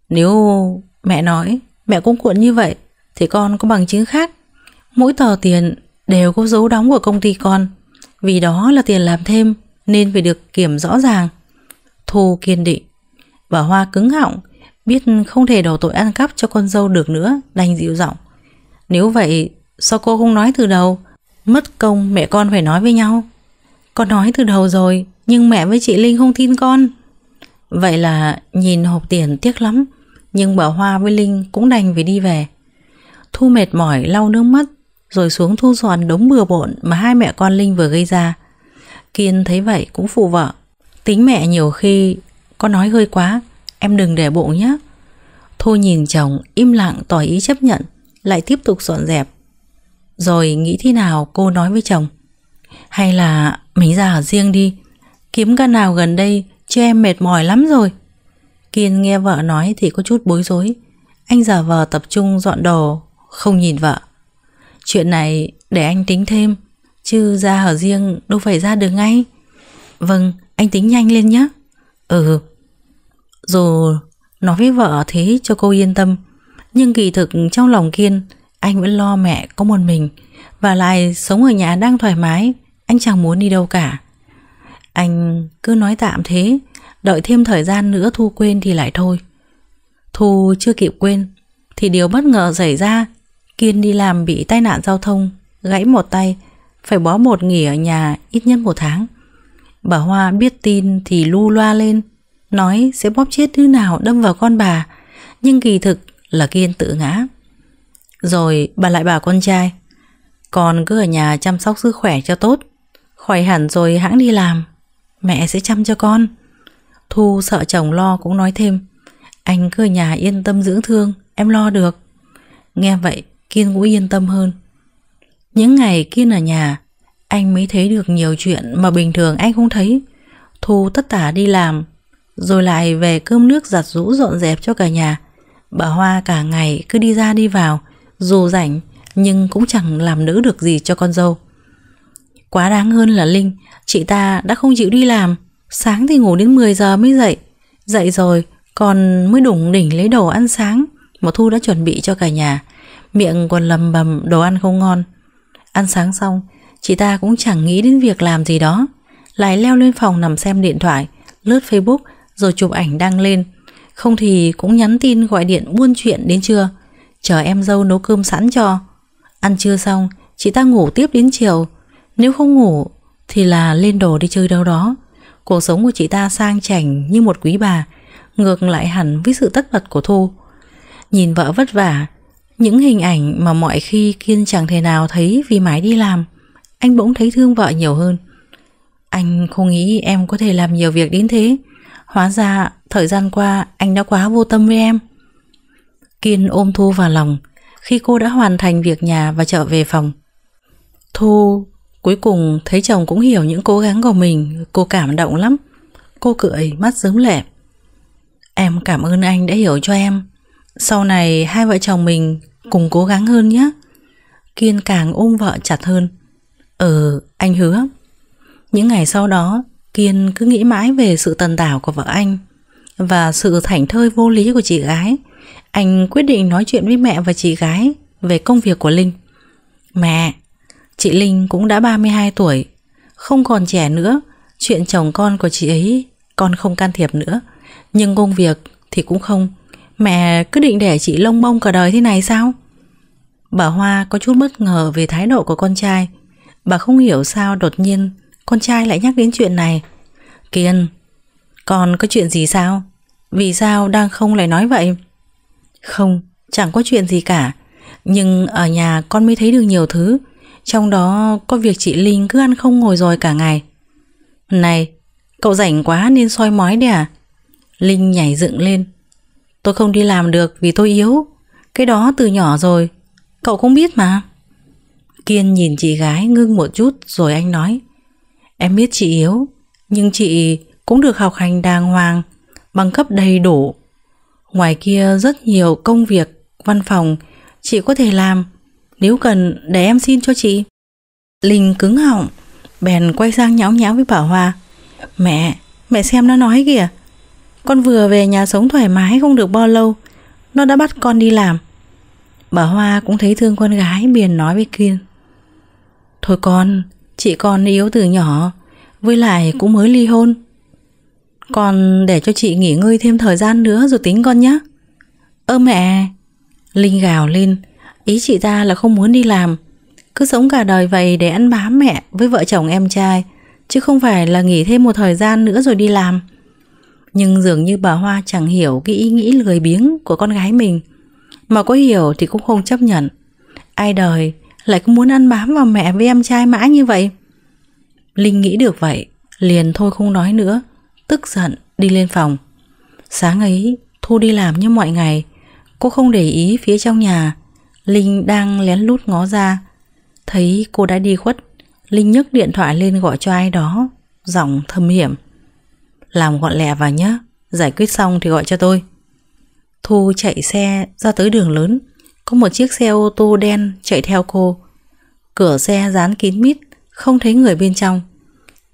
Nếu mẹ nói mẹ cũng cuộn như vậy thì con có bằng chứng khác. Mỗi tờ tiền đều có dấu đóng của công ty con vì đó là tiền làm thêm nên phải được kiểm rõ ràng. Thu kiên định. Bà Hoa cứng họng biết không thể đổ tội ăn cắp cho con dâu được nữa đành dịu giọng. Nếu vậy sao cô không nói từ đầu mất công mẹ con phải nói với nhau con nói từ đầu rồi, nhưng mẹ với chị Linh không tin con. Vậy là nhìn hộp tiền tiếc lắm, nhưng bà Hoa với Linh cũng đành phải đi về. Thu mệt mỏi lau nước mắt, rồi xuống thu dọn đống bừa bộn mà hai mẹ con Linh vừa gây ra. Kiên thấy vậy cũng phụ vợ. Tính mẹ nhiều khi, con nói hơi quá, em đừng để bụng nhé. Thu nhìn chồng im lặng tỏ ý chấp nhận, lại tiếp tục dọn dẹp. Rồi nghĩ thế nào cô nói với chồng. Hay là mình ra ở riêng đi Kiếm căn nào gần đây Chứ em mệt mỏi lắm rồi Kiên nghe vợ nói thì có chút bối rối Anh giả vờ tập trung dọn đồ Không nhìn vợ Chuyện này để anh tính thêm Chứ ra ở riêng đâu phải ra được ngay Vâng anh tính nhanh lên nhé Ừ Dù nói với vợ thế cho cô yên tâm Nhưng kỳ thực trong lòng Kiên Anh vẫn lo mẹ có một mình Và lại sống ở nhà đang thoải mái anh chẳng muốn đi đâu cả Anh cứ nói tạm thế Đợi thêm thời gian nữa Thu quên thì lại thôi Thu chưa kịp quên Thì điều bất ngờ xảy ra Kiên đi làm bị tai nạn giao thông Gãy một tay Phải bó một nghỉ ở nhà ít nhất một tháng Bà Hoa biết tin thì lu loa lên Nói sẽ bóp chết thứ nào đâm vào con bà Nhưng kỳ thực là Kiên tự ngã Rồi bà lại bảo con trai Con cứ ở nhà chăm sóc sức khỏe cho tốt Khỏi hẳn rồi hãng đi làm Mẹ sẽ chăm cho con Thu sợ chồng lo cũng nói thêm Anh cứ ở nhà yên tâm dưỡng thương Em lo được Nghe vậy Kiên cũng yên tâm hơn Những ngày Kiên ở nhà Anh mới thấy được nhiều chuyện Mà bình thường anh không thấy Thu tất tả đi làm Rồi lại về cơm nước giặt rũ dọn dẹp cho cả nhà Bà Hoa cả ngày cứ đi ra đi vào Dù rảnh nhưng cũng chẳng làm nữ được gì cho con dâu Quá đáng hơn là Linh, chị ta đã không chịu đi làm, sáng thì ngủ đến 10 giờ mới dậy. Dậy rồi, còn mới đủng đỉnh lấy đồ ăn sáng mà Thu đã chuẩn bị cho cả nhà. Miệng còn lầm bầm đồ ăn không ngon. Ăn sáng xong, chị ta cũng chẳng nghĩ đến việc làm gì đó. Lại leo lên phòng nằm xem điện thoại, lướt Facebook rồi chụp ảnh đăng lên. Không thì cũng nhắn tin gọi điện buôn chuyện đến trưa. Chờ em dâu nấu cơm sẵn cho. Ăn trưa xong, chị ta ngủ tiếp đến chiều nếu không ngủ thì là lên đồ đi chơi đâu đó. Cuộc sống của chị ta sang chảnh như một quý bà, ngược lại hẳn với sự tất bật của Thu. Nhìn vợ vất vả, những hình ảnh mà mọi khi Kiên chẳng thể nào thấy vì mãi đi làm, anh bỗng thấy thương vợ nhiều hơn. Anh không nghĩ em có thể làm nhiều việc đến thế. Hóa ra thời gian qua anh đã quá vô tâm với em. Kiên ôm Thu vào lòng khi cô đã hoàn thành việc nhà và trở về phòng. Thu Cuối cùng thấy chồng cũng hiểu những cố gắng của mình Cô cảm động lắm Cô cười mắt giống lẹp Em cảm ơn anh đã hiểu cho em Sau này hai vợ chồng mình cùng cố gắng hơn nhé Kiên càng ôm vợ chặt hơn Ừ, anh hứa Những ngày sau đó Kiên cứ nghĩ mãi về sự tần tảo của vợ anh Và sự thảnh thơi vô lý của chị gái Anh quyết định nói chuyện với mẹ và chị gái Về công việc của Linh Mẹ, Chị Linh cũng đã 32 tuổi Không còn trẻ nữa Chuyện chồng con của chị ấy Con không can thiệp nữa Nhưng công việc thì cũng không Mẹ cứ định để chị lông bông cả đời thế này sao Bà Hoa có chút bất ngờ về thái độ của con trai Bà không hiểu sao đột nhiên Con trai lại nhắc đến chuyện này Kiên Con có chuyện gì sao Vì sao đang không lại nói vậy Không, chẳng có chuyện gì cả Nhưng ở nhà con mới thấy được nhiều thứ trong đó có việc chị Linh cứ ăn không ngồi rồi cả ngày Này Cậu rảnh quá nên soi mói đi à Linh nhảy dựng lên Tôi không đi làm được vì tôi yếu Cái đó từ nhỏ rồi Cậu cũng biết mà Kiên nhìn chị gái ngưng một chút rồi anh nói Em biết chị yếu Nhưng chị cũng được học hành đàng hoàng Bằng cấp đầy đủ Ngoài kia rất nhiều công việc Văn phòng Chị có thể làm nếu cần để em xin cho chị Linh cứng họng Bèn quay sang nháo nháo với Bảo Hoa. Mẹ, mẹ xem nó nói kìa Con vừa về nhà sống thoải mái không được bao lâu Nó đã bắt con đi làm Bà Hoa cũng thấy thương con gái Biền nói với Kiên Thôi con, chị con yếu từ nhỏ Với lại cũng mới ly hôn Con để cho chị nghỉ ngơi thêm thời gian nữa rồi tính con nhé Ơ mẹ Linh gào lên Ý chị ta là không muốn đi làm Cứ sống cả đời vậy để ăn bám mẹ Với vợ chồng em trai Chứ không phải là nghỉ thêm một thời gian nữa rồi đi làm Nhưng dường như bà Hoa chẳng hiểu Cái ý nghĩ lười biếng của con gái mình Mà có hiểu thì cũng không chấp nhận Ai đời lại cứ muốn ăn bám vào mẹ với em trai mãi như vậy Linh nghĩ được vậy Liền thôi không nói nữa Tức giận đi lên phòng Sáng ấy Thu đi làm như mọi ngày Cô không để ý phía trong nhà Linh đang lén lút ngó ra Thấy cô đã đi khuất Linh nhấc điện thoại lên gọi cho ai đó Giọng thâm hiểm Làm gọn lẹ vào nhé Giải quyết xong thì gọi cho tôi Thu chạy xe ra tới đường lớn Có một chiếc xe ô tô đen chạy theo cô Cửa xe dán kín mít Không thấy người bên trong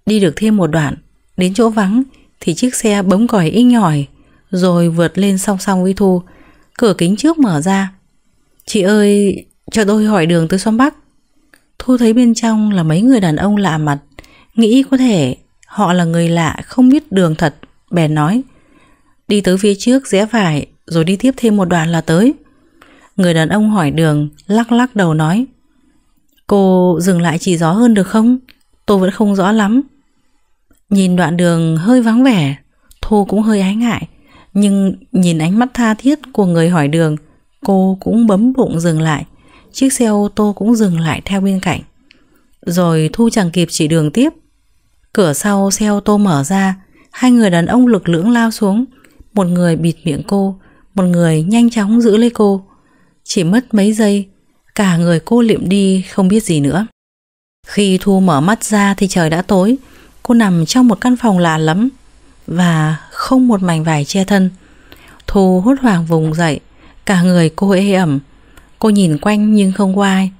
Đi được thêm một đoạn Đến chỗ vắng thì chiếc xe bấm còi inh ỏi Rồi vượt lên song song với Thu Cửa kính trước mở ra Chị ơi, cho tôi hỏi đường tới xóm Bắc Thu thấy bên trong là mấy người đàn ông lạ mặt Nghĩ có thể họ là người lạ không biết đường thật Bèn nói Đi tới phía trước rẽ phải Rồi đi tiếp thêm một đoạn là tới Người đàn ông hỏi đường lắc lắc đầu nói Cô dừng lại chỉ rõ hơn được không? Tôi vẫn không rõ lắm Nhìn đoạn đường hơi vắng vẻ Thu cũng hơi ái ngại Nhưng nhìn ánh mắt tha thiết của người hỏi đường Cô cũng bấm bụng dừng lại Chiếc xe ô tô cũng dừng lại theo bên cạnh Rồi Thu chẳng kịp chỉ đường tiếp Cửa sau xe ô tô mở ra Hai người đàn ông lực lưỡng lao xuống Một người bịt miệng cô Một người nhanh chóng giữ lấy cô Chỉ mất mấy giây Cả người cô liệm đi không biết gì nữa Khi Thu mở mắt ra thì trời đã tối Cô nằm trong một căn phòng lạ lắm Và không một mảnh vải che thân Thu hốt hoảng vùng dậy Cả người cô ê ẩm Cô nhìn quanh nhưng không có ai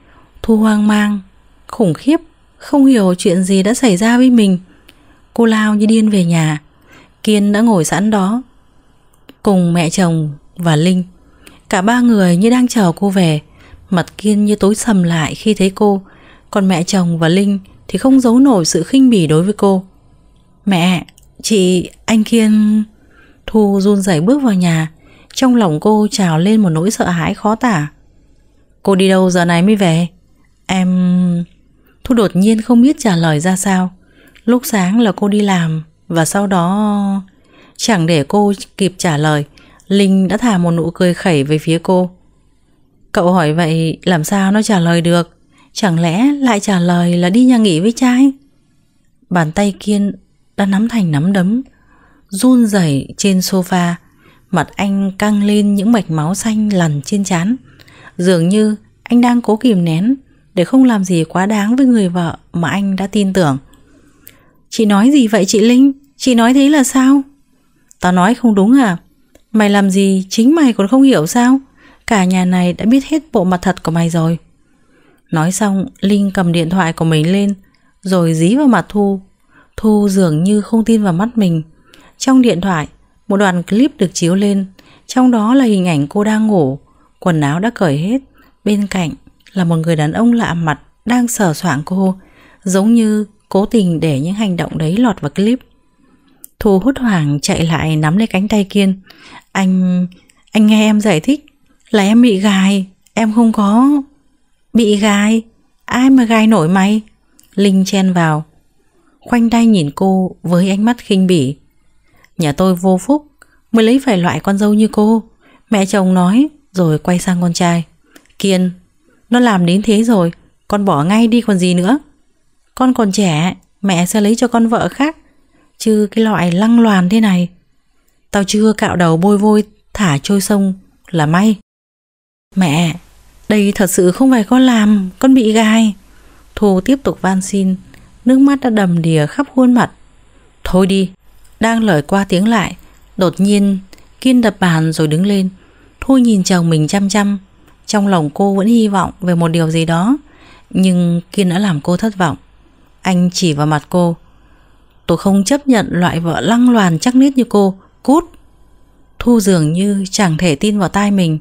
Thu hoang mang Khủng khiếp Không hiểu chuyện gì đã xảy ra với mình Cô lao như điên về nhà Kiên đã ngồi sẵn đó Cùng mẹ chồng và Linh Cả ba người như đang chờ cô về Mặt Kiên như tối sầm lại khi thấy cô Còn mẹ chồng và Linh Thì không giấu nổi sự khinh bỉ đối với cô Mẹ, chị, anh Kiên Thu run rẩy bước vào nhà trong lòng cô trào lên một nỗi sợ hãi khó tả Cô đi đâu giờ này mới về Em... Thu đột nhiên không biết trả lời ra sao Lúc sáng là cô đi làm Và sau đó... Chẳng để cô kịp trả lời Linh đã thả một nụ cười khẩy về phía cô Cậu hỏi vậy làm sao nó trả lời được Chẳng lẽ lại trả lời là đi nhà nghỉ với trai Bàn tay Kiên đã nắm thành nắm đấm Run rẩy trên sofa Mặt anh căng lên những mạch máu xanh lằn trên trán Dường như anh đang cố kìm nén Để không làm gì quá đáng với người vợ mà anh đã tin tưởng Chị nói gì vậy chị Linh? Chị nói thế là sao? Tao nói không đúng à? Mày làm gì chính mày còn không hiểu sao? Cả nhà này đã biết hết bộ mặt thật của mày rồi Nói xong Linh cầm điện thoại của mình lên Rồi dí vào mặt Thu Thu dường như không tin vào mắt mình Trong điện thoại một đoạn clip được chiếu lên, trong đó là hình ảnh cô đang ngủ, quần áo đã cởi hết. Bên cạnh là một người đàn ông lạ mặt đang sờ soạng cô, giống như cố tình để những hành động đấy lọt vào clip. Thu hốt hoảng chạy lại nắm lấy cánh tay Kiên. Anh... anh nghe em giải thích là em bị gài, em không có... Bị gài? Ai mà gài nổi mày? Linh chen vào. Khoanh tay nhìn cô với ánh mắt khinh bỉ. Nhà tôi vô phúc Mới lấy phải loại con dâu như cô Mẹ chồng nói Rồi quay sang con trai Kiên Nó làm đến thế rồi Con bỏ ngay đi còn gì nữa Con còn trẻ Mẹ sẽ lấy cho con vợ khác Chứ cái loại lăng loàn thế này Tao chưa cạo đầu bôi vôi Thả trôi sông là may Mẹ Đây thật sự không phải con làm Con bị gai Thu tiếp tục van xin Nước mắt đã đầm đìa khắp khuôn mặt Thôi đi đang lời qua tiếng lại Đột nhiên Kiên đập bàn rồi đứng lên Thu nhìn chồng mình chăm chăm Trong lòng cô vẫn hy vọng về một điều gì đó Nhưng Kiên đã làm cô thất vọng Anh chỉ vào mặt cô Tôi không chấp nhận loại vợ lăng loàn chắc nít như cô Cút Thu dường như chẳng thể tin vào tai mình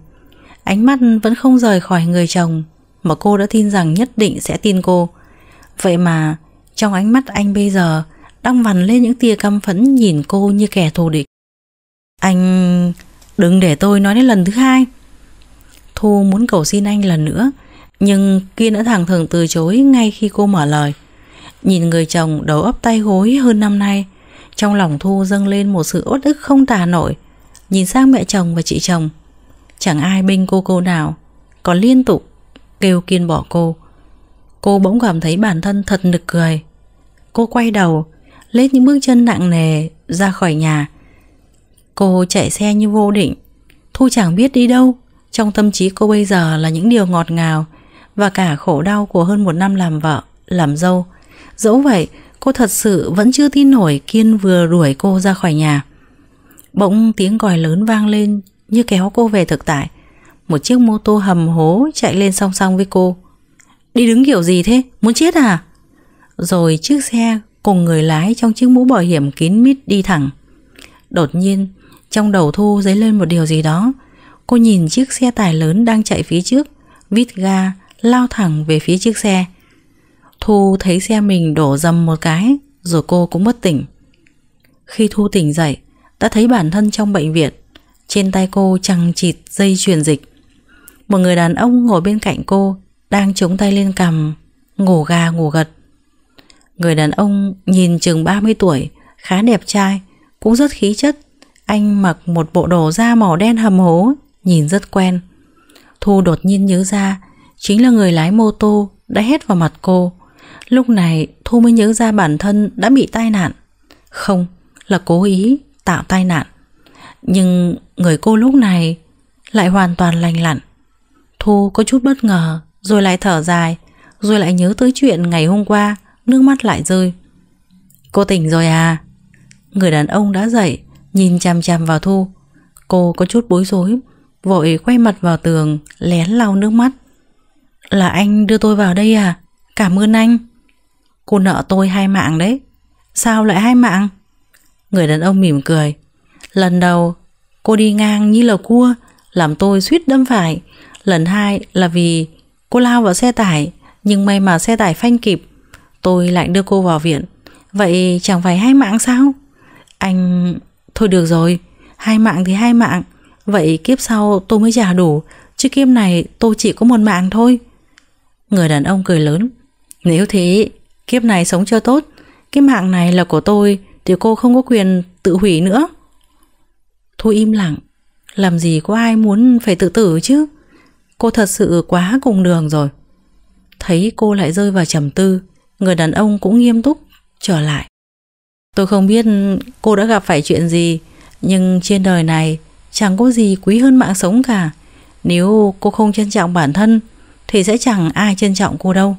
Ánh mắt vẫn không rời khỏi người chồng Mà cô đã tin rằng nhất định sẽ tin cô Vậy mà Trong ánh mắt anh bây giờ đang vằn lên những tia căm phẫn nhìn cô như kẻ thù địch. Anh... đừng để tôi nói đến lần thứ hai. Thu muốn cầu xin anh lần nữa, nhưng kiên đã thẳng thừng từ chối ngay khi cô mở lời. Nhìn người chồng đầu ấp tay gối hơn năm nay, trong lòng Thu dâng lên một sự uất ức không tả nổi. Nhìn sang mẹ chồng và chị chồng, chẳng ai bên cô cô nào, còn liên tục kêu kiên bỏ cô. Cô bỗng cảm thấy bản thân thật nực cười. Cô quay đầu, lết những bước chân nặng nề ra khỏi nhà. Cô chạy xe như vô định, Thu chẳng biết đi đâu. Trong tâm trí cô bây giờ là những điều ngọt ngào và cả khổ đau của hơn một năm làm vợ, làm dâu. Dẫu vậy, cô thật sự vẫn chưa tin nổi Kiên vừa đuổi cô ra khỏi nhà. Bỗng tiếng còi lớn vang lên như kéo cô về thực tại. Một chiếc mô tô hầm hố chạy lên song song với cô. Đi đứng kiểu gì thế? Muốn chết à? Rồi chiếc xe cùng người lái trong chiếc mũ bảo hiểm kín mít đi thẳng. Đột nhiên, trong đầu Thu dấy lên một điều gì đó. Cô nhìn chiếc xe tải lớn đang chạy phía trước, vít ga, lao thẳng về phía chiếc xe. Thu thấy xe mình đổ dầm một cái, rồi cô cũng bất tỉnh. Khi Thu tỉnh dậy, đã thấy bản thân trong bệnh viện. Trên tay cô chằng chịt dây truyền dịch. Một người đàn ông ngồi bên cạnh cô, đang chống tay lên cằm, ngủ gà ngủ gật. Người đàn ông nhìn chừng 30 tuổi, khá đẹp trai, cũng rất khí chất. Anh mặc một bộ đồ da màu đen hầm hố, nhìn rất quen. Thu đột nhiên nhớ ra, chính là người lái mô tô đã hét vào mặt cô. Lúc này Thu mới nhớ ra bản thân đã bị tai nạn. Không, là cố ý tạo tai nạn. Nhưng người cô lúc này lại hoàn toàn lành lặn. Thu có chút bất ngờ, rồi lại thở dài, rồi lại nhớ tới chuyện ngày hôm qua nước mắt lại rơi Cô tỉnh rồi à Người đàn ông đã dậy Nhìn chằm chằm vào Thu Cô có chút bối rối Vội quay mặt vào tường Lén lau nước mắt Là anh đưa tôi vào đây à Cảm ơn anh Cô nợ tôi hai mạng đấy Sao lại hai mạng Người đàn ông mỉm cười Lần đầu cô đi ngang như là cua Làm tôi suýt đâm phải Lần hai là vì cô lao vào xe tải Nhưng may mà xe tải phanh kịp Tôi lại đưa cô vào viện Vậy chẳng phải hai mạng sao Anh Thôi được rồi Hai mạng thì hai mạng Vậy kiếp sau tôi mới trả đủ Chứ kiếp này tôi chỉ có một mạng thôi Người đàn ông cười lớn Nếu thế Kiếp này sống cho tốt Cái mạng này là của tôi Thì cô không có quyền tự hủy nữa Thu im lặng Làm gì có ai muốn phải tự tử chứ Cô thật sự quá cùng đường rồi Thấy cô lại rơi vào trầm tư người đàn ông cũng nghiêm túc trở lại. Tôi không biết cô đã gặp phải chuyện gì, nhưng trên đời này chẳng có gì quý hơn mạng sống cả. Nếu cô không trân trọng bản thân thì sẽ chẳng ai trân trọng cô đâu.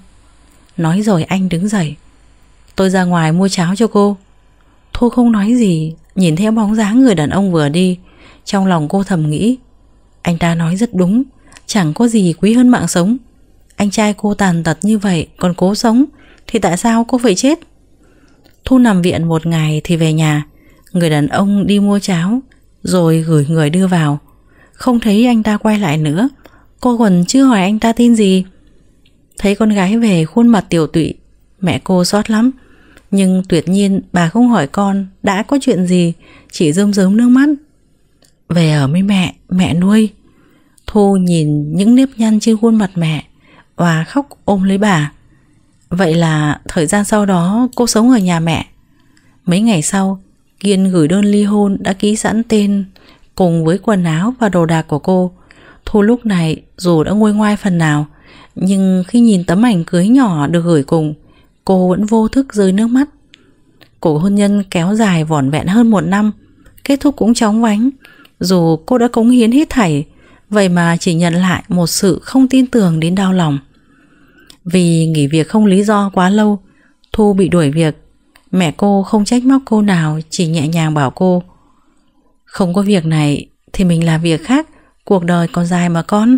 Nói rồi anh đứng dậy. Tôi ra ngoài mua cháo cho cô. Thu không nói gì, nhìn theo bóng dáng người đàn ông vừa đi, trong lòng cô thầm nghĩ, anh ta nói rất đúng, chẳng có gì quý hơn mạng sống. Anh trai cô tàn tật như vậy còn cố sống thì tại sao cô phải chết Thu nằm viện một ngày thì về nhà Người đàn ông đi mua cháo Rồi gửi người đưa vào Không thấy anh ta quay lại nữa Cô còn chưa hỏi anh ta tin gì Thấy con gái về khuôn mặt tiểu tụy Mẹ cô xót lắm Nhưng tuyệt nhiên bà không hỏi con Đã có chuyện gì Chỉ rơm rớm nước mắt Về ở với mẹ, mẹ nuôi Thu nhìn những nếp nhăn trên khuôn mặt mẹ Và khóc ôm lấy bà Vậy là thời gian sau đó cô sống ở nhà mẹ. Mấy ngày sau, Kiên gửi đơn ly hôn đã ký sẵn tên cùng với quần áo và đồ đạc của cô. Thu lúc này dù đã nguôi ngoai phần nào, nhưng khi nhìn tấm ảnh cưới nhỏ được gửi cùng, cô vẫn vô thức rơi nước mắt. Cuộc hôn nhân kéo dài vỏn vẹn hơn một năm, kết thúc cũng chóng vánh. Dù cô đã cống hiến hết thảy, vậy mà chỉ nhận lại một sự không tin tưởng đến đau lòng. Vì nghỉ việc không lý do quá lâu Thu bị đuổi việc Mẹ cô không trách móc cô nào Chỉ nhẹ nhàng bảo cô Không có việc này Thì mình làm việc khác Cuộc đời còn dài mà con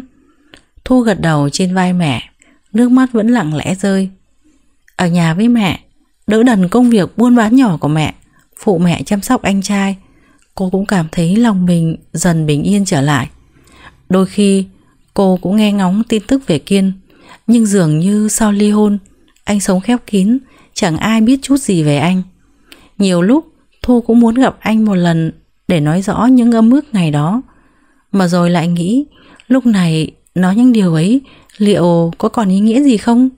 Thu gật đầu trên vai mẹ Nước mắt vẫn lặng lẽ rơi Ở nhà với mẹ Đỡ đần công việc buôn bán nhỏ của mẹ Phụ mẹ chăm sóc anh trai Cô cũng cảm thấy lòng mình dần bình yên trở lại Đôi khi cô cũng nghe ngóng tin tức về Kiên nhưng dường như sau ly hôn Anh sống khép kín Chẳng ai biết chút gì về anh Nhiều lúc Thu cũng muốn gặp anh một lần Để nói rõ những âm ức ngày đó Mà rồi lại nghĩ Lúc này nói những điều ấy Liệu có còn ý nghĩa gì không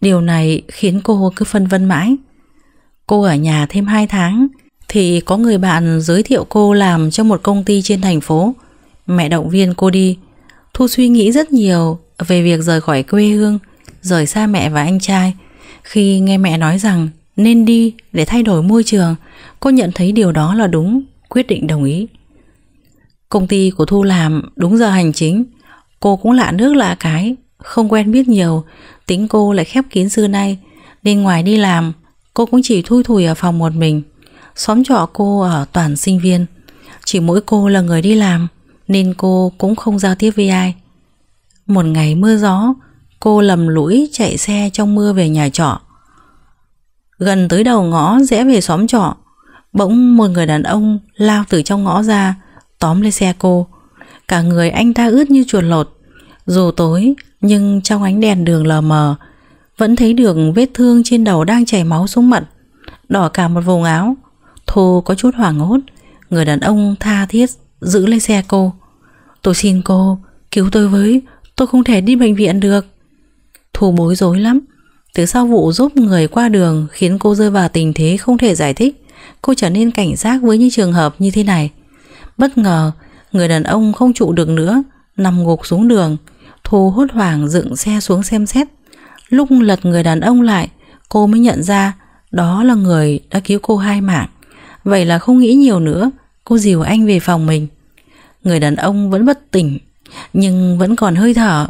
Điều này khiến cô cứ phân vân mãi Cô ở nhà thêm 2 tháng Thì có người bạn giới thiệu cô làm cho một công ty trên thành phố Mẹ động viên cô đi Thu suy nghĩ rất nhiều về việc rời khỏi quê hương, rời xa mẹ và anh trai. Khi nghe mẹ nói rằng nên đi để thay đổi môi trường, cô nhận thấy điều đó là đúng, quyết định đồng ý. Công ty của Thu làm đúng giờ hành chính, cô cũng lạ nước lạ cái, không quen biết nhiều, tính cô lại khép kín xưa nay, nên ngoài đi làm, cô cũng chỉ thui thủi ở phòng một mình. Xóm trọ cô ở toàn sinh viên, chỉ mỗi cô là người đi làm, nên cô cũng không giao tiếp với ai. Một ngày mưa gió, cô lầm lũi chạy xe trong mưa về nhà trọ. Gần tới đầu ngõ rẽ về xóm trọ, bỗng một người đàn ông lao từ trong ngõ ra, tóm lấy xe cô. Cả người anh ta ướt như chuột lột. Dù tối, nhưng trong ánh đèn đường lờ mờ, vẫn thấy được vết thương trên đầu đang chảy máu xuống mặt, đỏ cả một vùng áo. thô có chút hoảng hốt, người đàn ông tha thiết giữ lấy xe cô. Tôi xin cô, cứu tôi với, tôi không thể đi bệnh viện được Thu bối rối lắm Từ sau vụ giúp người qua đường Khiến cô rơi vào tình thế không thể giải thích Cô trở nên cảnh giác với những trường hợp như thế này Bất ngờ Người đàn ông không trụ được nữa Nằm gục xuống đường Thu hốt hoảng dựng xe xuống xem xét Lúc lật người đàn ông lại Cô mới nhận ra Đó là người đã cứu cô hai mạng Vậy là không nghĩ nhiều nữa Cô dìu anh về phòng mình Người đàn ông vẫn bất tỉnh nhưng vẫn còn hơi thở.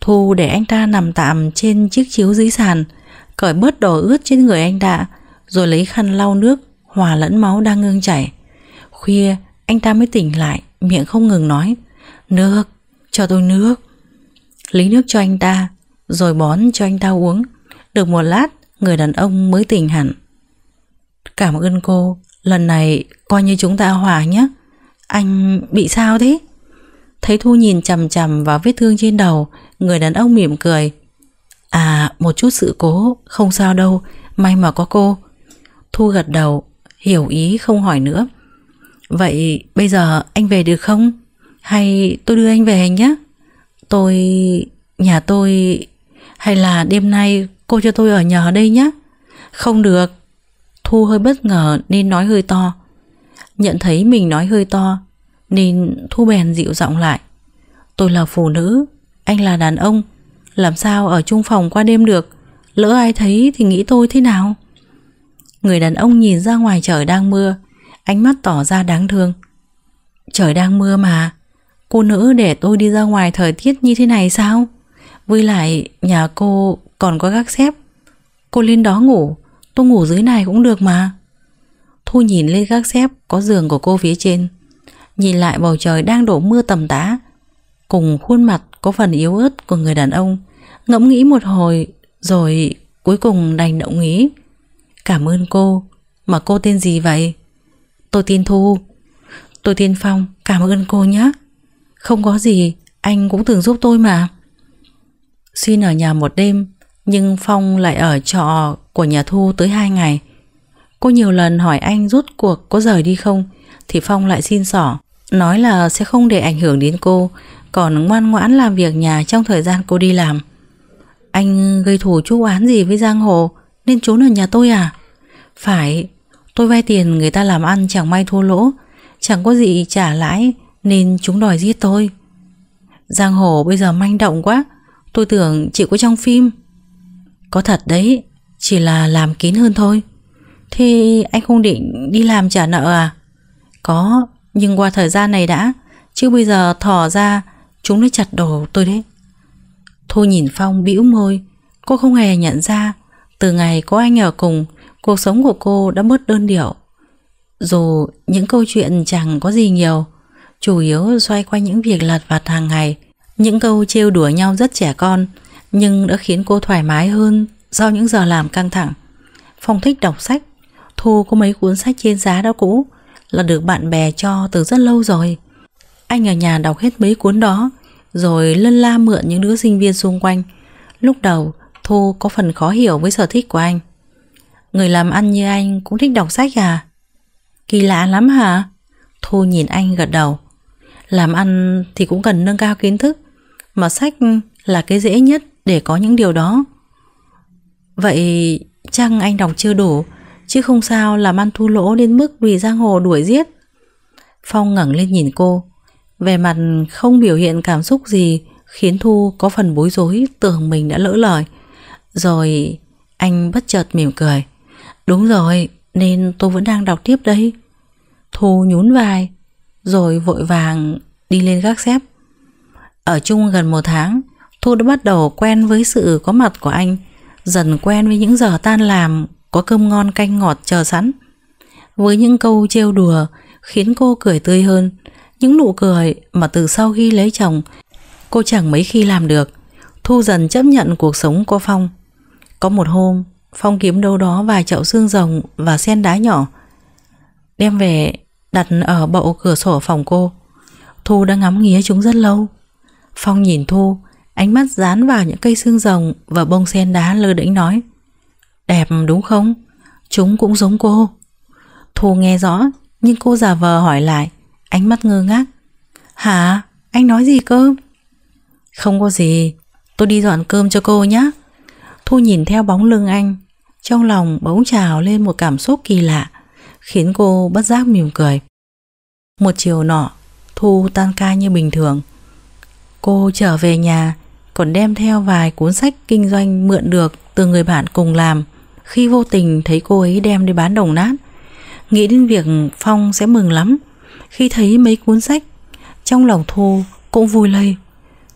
Thu để anh ta nằm tạm trên chiếc chiếu dưới sàn, cởi bớt đồ ướt trên người anh ta, rồi lấy khăn lau nước, hòa lẫn máu đang ngưng chảy. Khuya, anh ta mới tỉnh lại, miệng không ngừng nói, nước, cho tôi nước. Lấy nước cho anh ta, rồi bón cho anh ta uống. Được một lát, người đàn ông mới tỉnh hẳn. Cảm ơn cô, lần này coi như chúng ta hòa nhé. Anh bị sao thế? Thấy Thu nhìn chầm chầm vào vết thương trên đầu Người đàn ông mỉm cười À một chút sự cố Không sao đâu May mà có cô Thu gật đầu Hiểu ý không hỏi nữa Vậy bây giờ anh về được không? Hay tôi đưa anh về nhé Tôi... Nhà tôi... Hay là đêm nay cô cho tôi ở nhờ đây nhé Không được Thu hơi bất ngờ nên nói hơi to Nhận thấy mình nói hơi to nên Thu bèn dịu giọng lại Tôi là phụ nữ Anh là đàn ông Làm sao ở chung phòng qua đêm được Lỡ ai thấy thì nghĩ tôi thế nào Người đàn ông nhìn ra ngoài trời đang mưa Ánh mắt tỏ ra đáng thương Trời đang mưa mà Cô nữ để tôi đi ra ngoài thời tiết như thế này sao Với lại nhà cô còn có gác xếp Cô lên đó ngủ Tôi ngủ dưới này cũng được mà Thu nhìn lên gác xếp Có giường của cô phía trên nhìn lại bầu trời đang đổ mưa tầm tã, cùng khuôn mặt có phần yếu ớt của người đàn ông, ngẫm nghĩ một hồi rồi cuối cùng đành động ý. Cảm ơn cô, mà cô tên gì vậy? Tôi tin Thu. Tôi tiên Phong, cảm ơn cô nhé. Không có gì, anh cũng thường giúp tôi mà. Xin ở nhà một đêm, nhưng Phong lại ở trọ của nhà Thu tới hai ngày. Cô nhiều lần hỏi anh rút cuộc có rời đi không, thì Phong lại xin sỏ. Nói là sẽ không để ảnh hưởng đến cô Còn ngoan ngoãn làm việc nhà trong thời gian cô đi làm Anh gây thù chú oán gì với Giang Hồ Nên trốn ở nhà tôi à Phải Tôi vay tiền người ta làm ăn chẳng may thua lỗ Chẳng có gì trả lãi Nên chúng đòi giết tôi Giang Hồ bây giờ manh động quá Tôi tưởng chỉ có trong phim Có thật đấy Chỉ là làm kín hơn thôi Thế anh không định đi làm trả nợ à Có nhưng qua thời gian này đã Chứ bây giờ thỏ ra Chúng nó chặt đồ tôi đấy Thu nhìn Phong bĩu môi Cô không hề nhận ra Từ ngày có anh ở cùng Cuộc sống của cô đã bớt đơn điệu Dù những câu chuyện chẳng có gì nhiều Chủ yếu xoay quanh những việc lặt vặt hàng ngày Những câu trêu đùa nhau rất trẻ con Nhưng đã khiến cô thoải mái hơn Sau những giờ làm căng thẳng Phong thích đọc sách Thu có mấy cuốn sách trên giá đó cũ là được bạn bè cho từ rất lâu rồi. Anh ở nhà đọc hết mấy cuốn đó, rồi lân la mượn những đứa sinh viên xung quanh. Lúc đầu, Thu có phần khó hiểu với sở thích của anh. Người làm ăn như anh cũng thích đọc sách à? Kỳ lạ lắm hả? Thu nhìn anh gật đầu. Làm ăn thì cũng cần nâng cao kiến thức, mà sách là cái dễ nhất để có những điều đó. Vậy chăng anh đọc chưa đủ chứ không sao làm ăn thu lỗ đến mức bị giang hồ đuổi giết. Phong ngẩng lên nhìn cô, vẻ mặt không biểu hiện cảm xúc gì khiến Thu có phần bối rối tưởng mình đã lỡ lời. Rồi anh bất chợt mỉm cười. Đúng rồi, nên tôi vẫn đang đọc tiếp đây. Thu nhún vai, rồi vội vàng đi lên gác xếp. Ở chung gần một tháng, Thu đã bắt đầu quen với sự có mặt của anh, dần quen với những giờ tan làm có cơm ngon canh ngọt chờ sẵn. Với những câu trêu đùa khiến cô cười tươi hơn, những nụ cười mà từ sau khi lấy chồng cô chẳng mấy khi làm được. Thu dần chấp nhận cuộc sống của Phong. Có một hôm, Phong kiếm đâu đó vài chậu xương rồng và sen đá nhỏ, đem về đặt ở bậu cửa sổ phòng cô. Thu đã ngắm nghía chúng rất lâu. Phong nhìn Thu, ánh mắt dán vào những cây xương rồng và bông sen đá lơ đễnh nói. Đẹp đúng không? Chúng cũng giống cô. Thu nghe rõ, nhưng cô giả vờ hỏi lại, ánh mắt ngơ ngác. Hả? Anh nói gì cơ? Không có gì, tôi đi dọn cơm cho cô nhé. Thu nhìn theo bóng lưng anh, trong lòng bỗng trào lên một cảm xúc kỳ lạ, khiến cô bất giác mỉm cười. Một chiều nọ, Thu tan ca như bình thường. Cô trở về nhà, còn đem theo vài cuốn sách kinh doanh mượn được từ người bạn cùng làm khi vô tình thấy cô ấy đem đi bán đồng nát. Nghĩ đến việc Phong sẽ mừng lắm. Khi thấy mấy cuốn sách, trong lòng Thu cũng vui lây.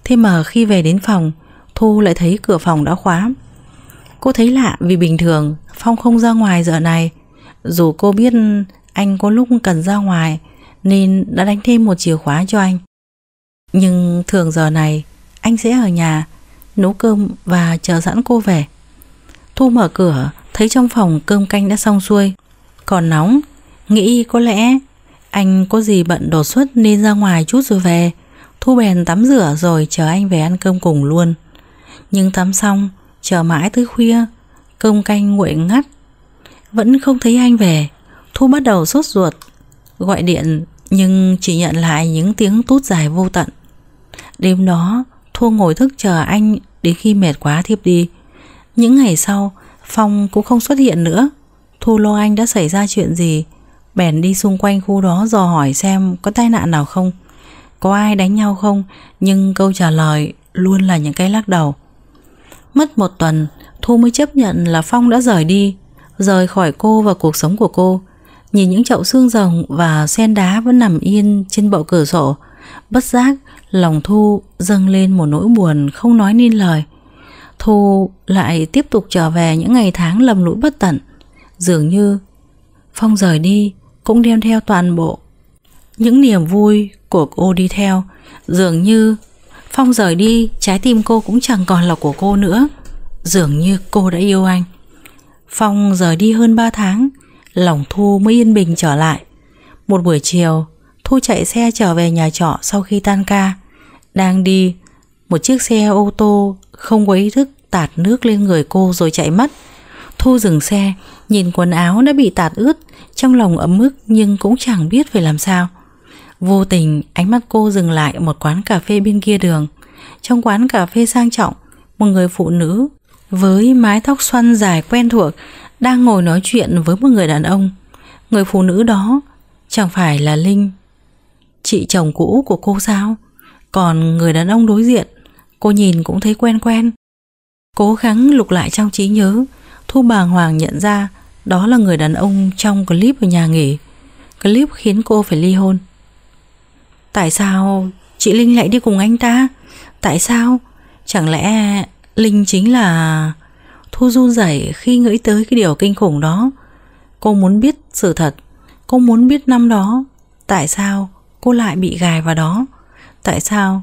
Thế mà khi về đến phòng, Thu lại thấy cửa phòng đã khóa. Cô thấy lạ vì bình thường Phong không ra ngoài giờ này. Dù cô biết anh có lúc cần ra ngoài nên đã đánh thêm một chìa khóa cho anh. Nhưng thường giờ này anh sẽ ở nhà nấu cơm và chờ sẵn cô về. Thu mở cửa Thấy trong phòng cơm canh đã xong xuôi Còn nóng Nghĩ có lẽ Anh có gì bận đột xuất nên ra ngoài chút rồi về Thu bèn tắm rửa rồi chờ anh về ăn cơm cùng luôn Nhưng tắm xong Chờ mãi tới khuya Cơm canh nguội ngắt Vẫn không thấy anh về Thu bắt đầu sốt ruột Gọi điện nhưng chỉ nhận lại những tiếng tút dài vô tận Đêm đó Thu ngồi thức chờ anh Đến khi mệt quá thiếp đi những ngày sau, Phong cũng không xuất hiện nữa. Thu Lô Anh đã xảy ra chuyện gì? Bèn đi xung quanh khu đó dò hỏi xem có tai nạn nào không? Có ai đánh nhau không? Nhưng câu trả lời luôn là những cái lắc đầu. Mất một tuần, Thu mới chấp nhận là Phong đã rời đi, rời khỏi cô và cuộc sống của cô. Nhìn những chậu xương rồng và sen đá vẫn nằm yên trên bậu cửa sổ, bất giác lòng Thu dâng lên một nỗi buồn không nói nên lời. Thu lại tiếp tục trở về những ngày tháng lầm lũi bất tận. Dường như Phong rời đi cũng đem theo toàn bộ. Những niềm vui của cô đi theo dường như Phong rời đi trái tim cô cũng chẳng còn là của cô nữa. Dường như cô đã yêu anh. Phong rời đi hơn 3 tháng lòng Thu mới yên bình trở lại. Một buổi chiều Thu chạy xe trở về nhà trọ sau khi tan ca. Đang đi, một chiếc xe ô tô không quấy thức tạt nước lên người cô rồi chạy mất. Thu dừng xe, nhìn quần áo đã bị tạt ướt, trong lòng ấm ức nhưng cũng chẳng biết phải làm sao. Vô tình, ánh mắt cô dừng lại ở một quán cà phê bên kia đường. Trong quán cà phê sang trọng, một người phụ nữ với mái tóc xoăn dài quen thuộc đang ngồi nói chuyện với một người đàn ông. Người phụ nữ đó chẳng phải là Linh, chị chồng cũ của cô sao? Còn người đàn ông đối diện Cô nhìn cũng thấy quen quen Cố gắng lục lại trong trí nhớ Thu bàng hoàng nhận ra Đó là người đàn ông trong clip ở nhà nghỉ Clip khiến cô phải ly hôn Tại sao chị Linh lại đi cùng anh ta? Tại sao? Chẳng lẽ Linh chính là... Thu run rẩy khi nghĩ tới cái điều kinh khủng đó Cô muốn biết sự thật Cô muốn biết năm đó Tại sao cô lại bị gài vào đó Tại sao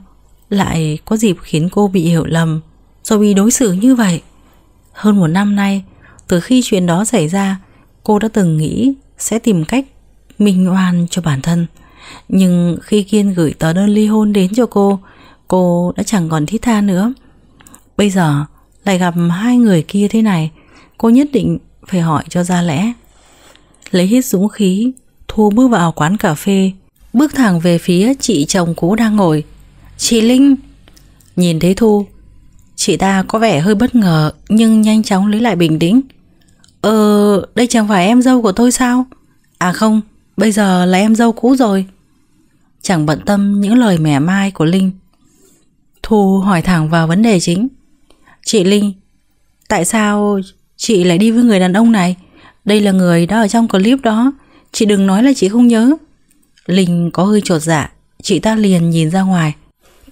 lại có dịp khiến cô bị hiểu lầm do bị đối xử như vậy. Hơn một năm nay, từ khi chuyện đó xảy ra, cô đã từng nghĩ sẽ tìm cách minh oan cho bản thân. Nhưng khi Kiên gửi tờ đơn ly hôn đến cho cô, cô đã chẳng còn thiết tha nữa. Bây giờ lại gặp hai người kia thế này, cô nhất định phải hỏi cho ra lẽ. Lấy hết dũng khí, Thu bước vào quán cà phê, bước thẳng về phía chị chồng cũ đang ngồi. Chị Linh Nhìn thấy Thu Chị ta có vẻ hơi bất ngờ Nhưng nhanh chóng lấy lại bình tĩnh Ờ đây chẳng phải em dâu của tôi sao À không Bây giờ là em dâu cũ rồi Chẳng bận tâm những lời mẻ mai của Linh Thu hỏi thẳng vào vấn đề chính Chị Linh Tại sao chị lại đi với người đàn ông này Đây là người đã ở trong clip đó Chị đừng nói là chị không nhớ Linh có hơi trột dạ Chị ta liền nhìn ra ngoài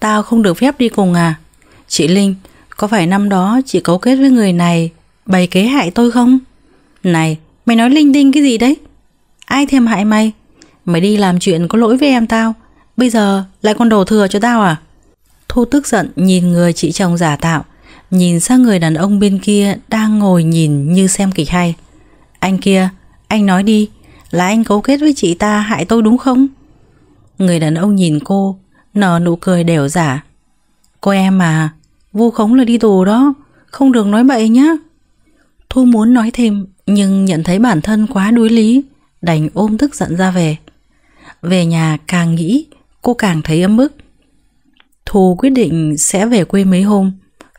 Tao không được phép đi cùng à? Chị Linh, có phải năm đó chị cấu kết với người này bày kế hại tôi không? Này, mày nói linh tinh cái gì đấy? Ai thèm hại mày? Mày đi làm chuyện có lỗi với em tao Bây giờ lại còn đổ thừa cho tao à? Thu tức giận nhìn người chị chồng giả tạo Nhìn sang người đàn ông bên kia đang ngồi nhìn như xem kịch hay Anh kia, anh nói đi Là anh cấu kết với chị ta hại tôi đúng không? Người đàn ông nhìn cô nở nụ cười đều giả. Cô em à, vu khống là đi tù đó, không được nói bậy nhá. Thu muốn nói thêm, nhưng nhận thấy bản thân quá đuối lý, đành ôm tức giận ra về. Về nhà càng nghĩ, cô càng thấy ấm bức. Thu quyết định sẽ về quê mấy hôm,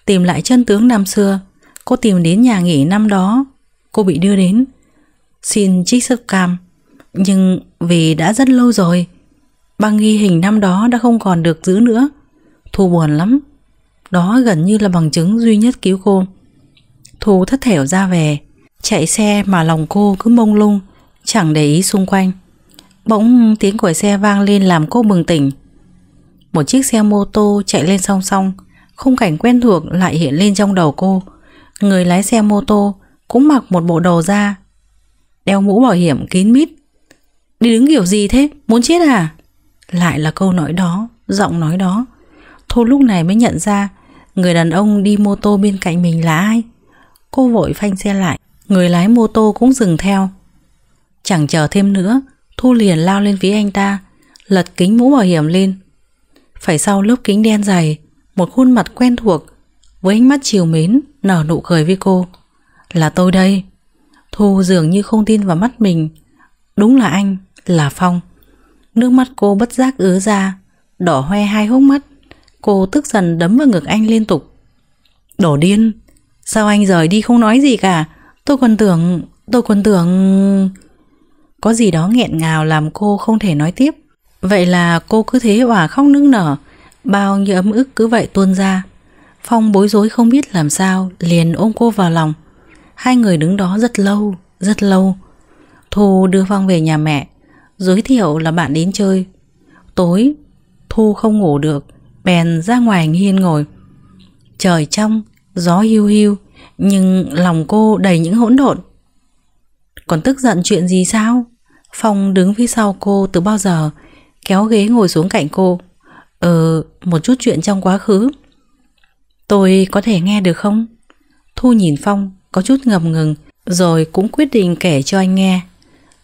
tìm lại chân tướng năm xưa. Cô tìm đến nhà nghỉ năm đó, cô bị đưa đến. Xin trích sức cam, nhưng vì đã rất lâu rồi, Băng ghi hình năm đó đã không còn được giữ nữa Thu buồn lắm Đó gần như là bằng chứng duy nhất cứu cô Thu thất thểu ra về Chạy xe mà lòng cô cứ mông lung Chẳng để ý xung quanh Bỗng tiếng của xe vang lên làm cô bừng tỉnh Một chiếc xe mô tô chạy lên song song Khung cảnh quen thuộc lại hiện lên trong đầu cô Người lái xe mô tô cũng mặc một bộ đồ da Đeo mũ bảo hiểm kín mít Đi đứng kiểu gì thế? Muốn chết à? Lại là câu nói đó, giọng nói đó. Thu lúc này mới nhận ra người đàn ông đi mô tô bên cạnh mình là ai. Cô vội phanh xe lại, người lái mô tô cũng dừng theo. Chẳng chờ thêm nữa, Thu liền lao lên phía anh ta, lật kính mũ bảo hiểm lên. Phải sau lớp kính đen dày, một khuôn mặt quen thuộc, với ánh mắt chiều mến, nở nụ cười với cô. Là tôi đây. Thu dường như không tin vào mắt mình. Đúng là anh, là Phong. Nước mắt cô bất giác ứa ra Đỏ hoe hai hốc mắt Cô tức giận đấm vào ngực anh liên tục Đổ điên Sao anh rời đi không nói gì cả Tôi còn tưởng Tôi còn tưởng Có gì đó nghẹn ngào làm cô không thể nói tiếp Vậy là cô cứ thế hòa khóc nức nở Bao nhiêu ấm ức cứ vậy tuôn ra Phong bối rối không biết làm sao Liền ôm cô vào lòng Hai người đứng đó rất lâu Rất lâu Thu đưa Phong về nhà mẹ Giới thiệu là bạn đến chơi Tối Thu không ngủ được Bèn ra ngoài hiên ngồi Trời trong Gió hiu hiu Nhưng lòng cô đầy những hỗn độn Còn tức giận chuyện gì sao Phong đứng phía sau cô từ bao giờ Kéo ghế ngồi xuống cạnh cô Ờ Một chút chuyện trong quá khứ Tôi có thể nghe được không Thu nhìn Phong Có chút ngập ngừng Rồi cũng quyết định kể cho anh nghe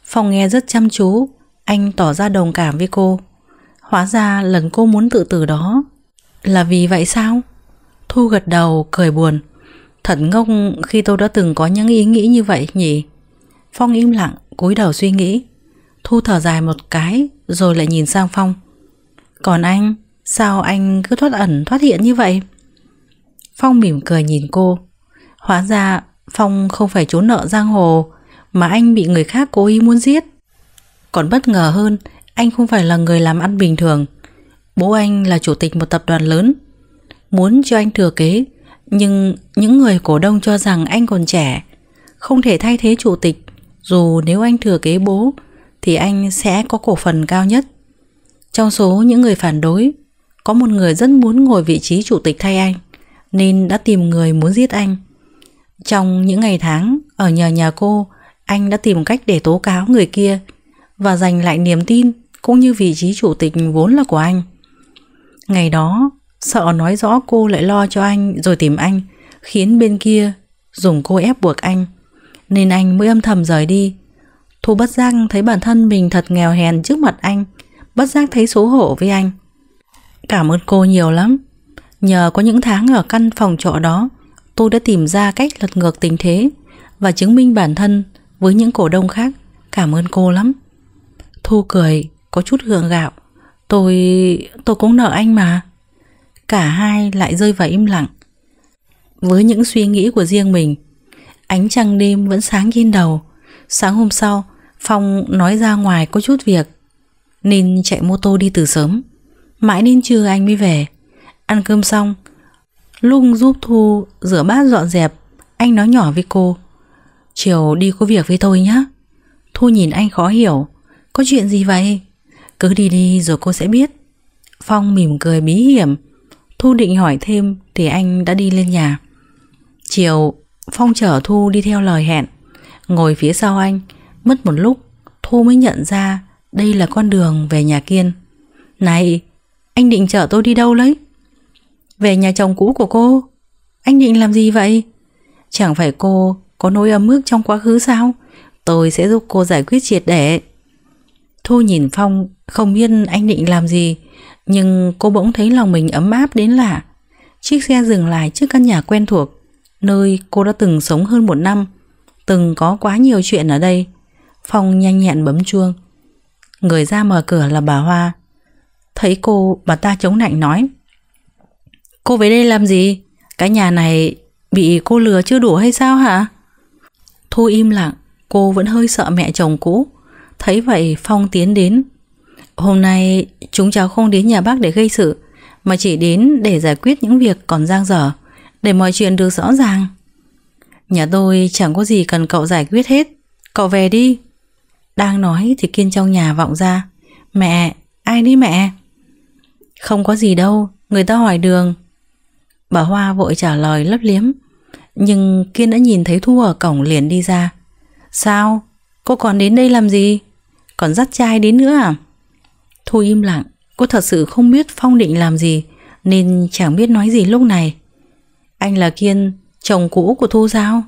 Phong nghe rất chăm chú anh tỏ ra đồng cảm với cô Hóa ra lần cô muốn tự tử đó Là vì vậy sao? Thu gật đầu cười buồn Thật ngốc khi tôi đã từng có những ý nghĩ như vậy nhỉ Phong im lặng cúi đầu suy nghĩ Thu thở dài một cái Rồi lại nhìn sang Phong Còn anh Sao anh cứ thoát ẩn thoát hiện như vậy Phong mỉm cười nhìn cô Hóa ra Phong không phải trốn nợ giang hồ Mà anh bị người khác cố ý muốn giết còn bất ngờ hơn, anh không phải là người làm ăn bình thường. Bố anh là chủ tịch một tập đoàn lớn. Muốn cho anh thừa kế, nhưng những người cổ đông cho rằng anh còn trẻ, không thể thay thế chủ tịch. Dù nếu anh thừa kế bố, thì anh sẽ có cổ phần cao nhất. Trong số những người phản đối, có một người rất muốn ngồi vị trí chủ tịch thay anh, nên đã tìm người muốn giết anh. Trong những ngày tháng ở nhờ nhà cô, anh đã tìm cách để tố cáo người kia, và giành lại niềm tin cũng như vị trí chủ tịch vốn là của anh. Ngày đó, sợ nói rõ cô lại lo cho anh rồi tìm anh, khiến bên kia dùng cô ép buộc anh, nên anh mới âm thầm rời đi. Thu bất giác thấy bản thân mình thật nghèo hèn trước mặt anh, bất giác thấy xấu hổ với anh. Cảm ơn cô nhiều lắm. Nhờ có những tháng ở căn phòng trọ đó, tôi đã tìm ra cách lật ngược tình thế và chứng minh bản thân với những cổ đông khác. Cảm ơn cô lắm. Thu cười Có chút gượng gạo Tôi... tôi cũng nợ anh mà Cả hai lại rơi vào im lặng Với những suy nghĩ của riêng mình Ánh trăng đêm vẫn sáng trên đầu Sáng hôm sau Phong nói ra ngoài có chút việc Nên chạy mô tô đi từ sớm Mãi đến trưa anh mới về Ăn cơm xong Lung giúp Thu rửa bát dọn dẹp Anh nói nhỏ với cô Chiều đi có việc với tôi nhé Thu nhìn anh khó hiểu có chuyện gì vậy? Cứ đi đi rồi cô sẽ biết Phong mỉm cười bí hiểm Thu định hỏi thêm thì anh đã đi lên nhà Chiều Phong chở Thu đi theo lời hẹn Ngồi phía sau anh Mất một lúc Thu mới nhận ra Đây là con đường về nhà Kiên Này Anh định chở tôi đi đâu đấy Về nhà chồng cũ của cô Anh định làm gì vậy Chẳng phải cô có nỗi ấm ức trong quá khứ sao Tôi sẽ giúp cô giải quyết triệt để Thu nhìn Phong không biết anh định làm gì Nhưng cô bỗng thấy lòng mình ấm áp đến lạ Chiếc xe dừng lại trước căn nhà quen thuộc Nơi cô đã từng sống hơn một năm Từng có quá nhiều chuyện ở đây Phong nhanh nhẹn bấm chuông Người ra mở cửa là bà Hoa Thấy cô bà ta chống nạnh nói Cô về đây làm gì? Cái nhà này bị cô lừa chưa đủ hay sao hả? Thu im lặng Cô vẫn hơi sợ mẹ chồng cũ Thấy vậy Phong tiến đến Hôm nay chúng cháu không đến nhà bác để gây sự Mà chỉ đến để giải quyết những việc còn giang dở Để mọi chuyện được rõ ràng Nhà tôi chẳng có gì cần cậu giải quyết hết Cậu về đi Đang nói thì Kiên trong nhà vọng ra Mẹ, ai đi mẹ? Không có gì đâu, người ta hỏi đường Bà Hoa vội trả lời lấp liếm Nhưng Kiên đã nhìn thấy Thu ở cổng liền đi ra Sao? Cô còn đến đây làm gì? Còn dắt trai đến nữa à Thu im lặng Cô thật sự không biết Phong định làm gì Nên chẳng biết nói gì lúc này Anh là Kiên Chồng cũ của Thu sao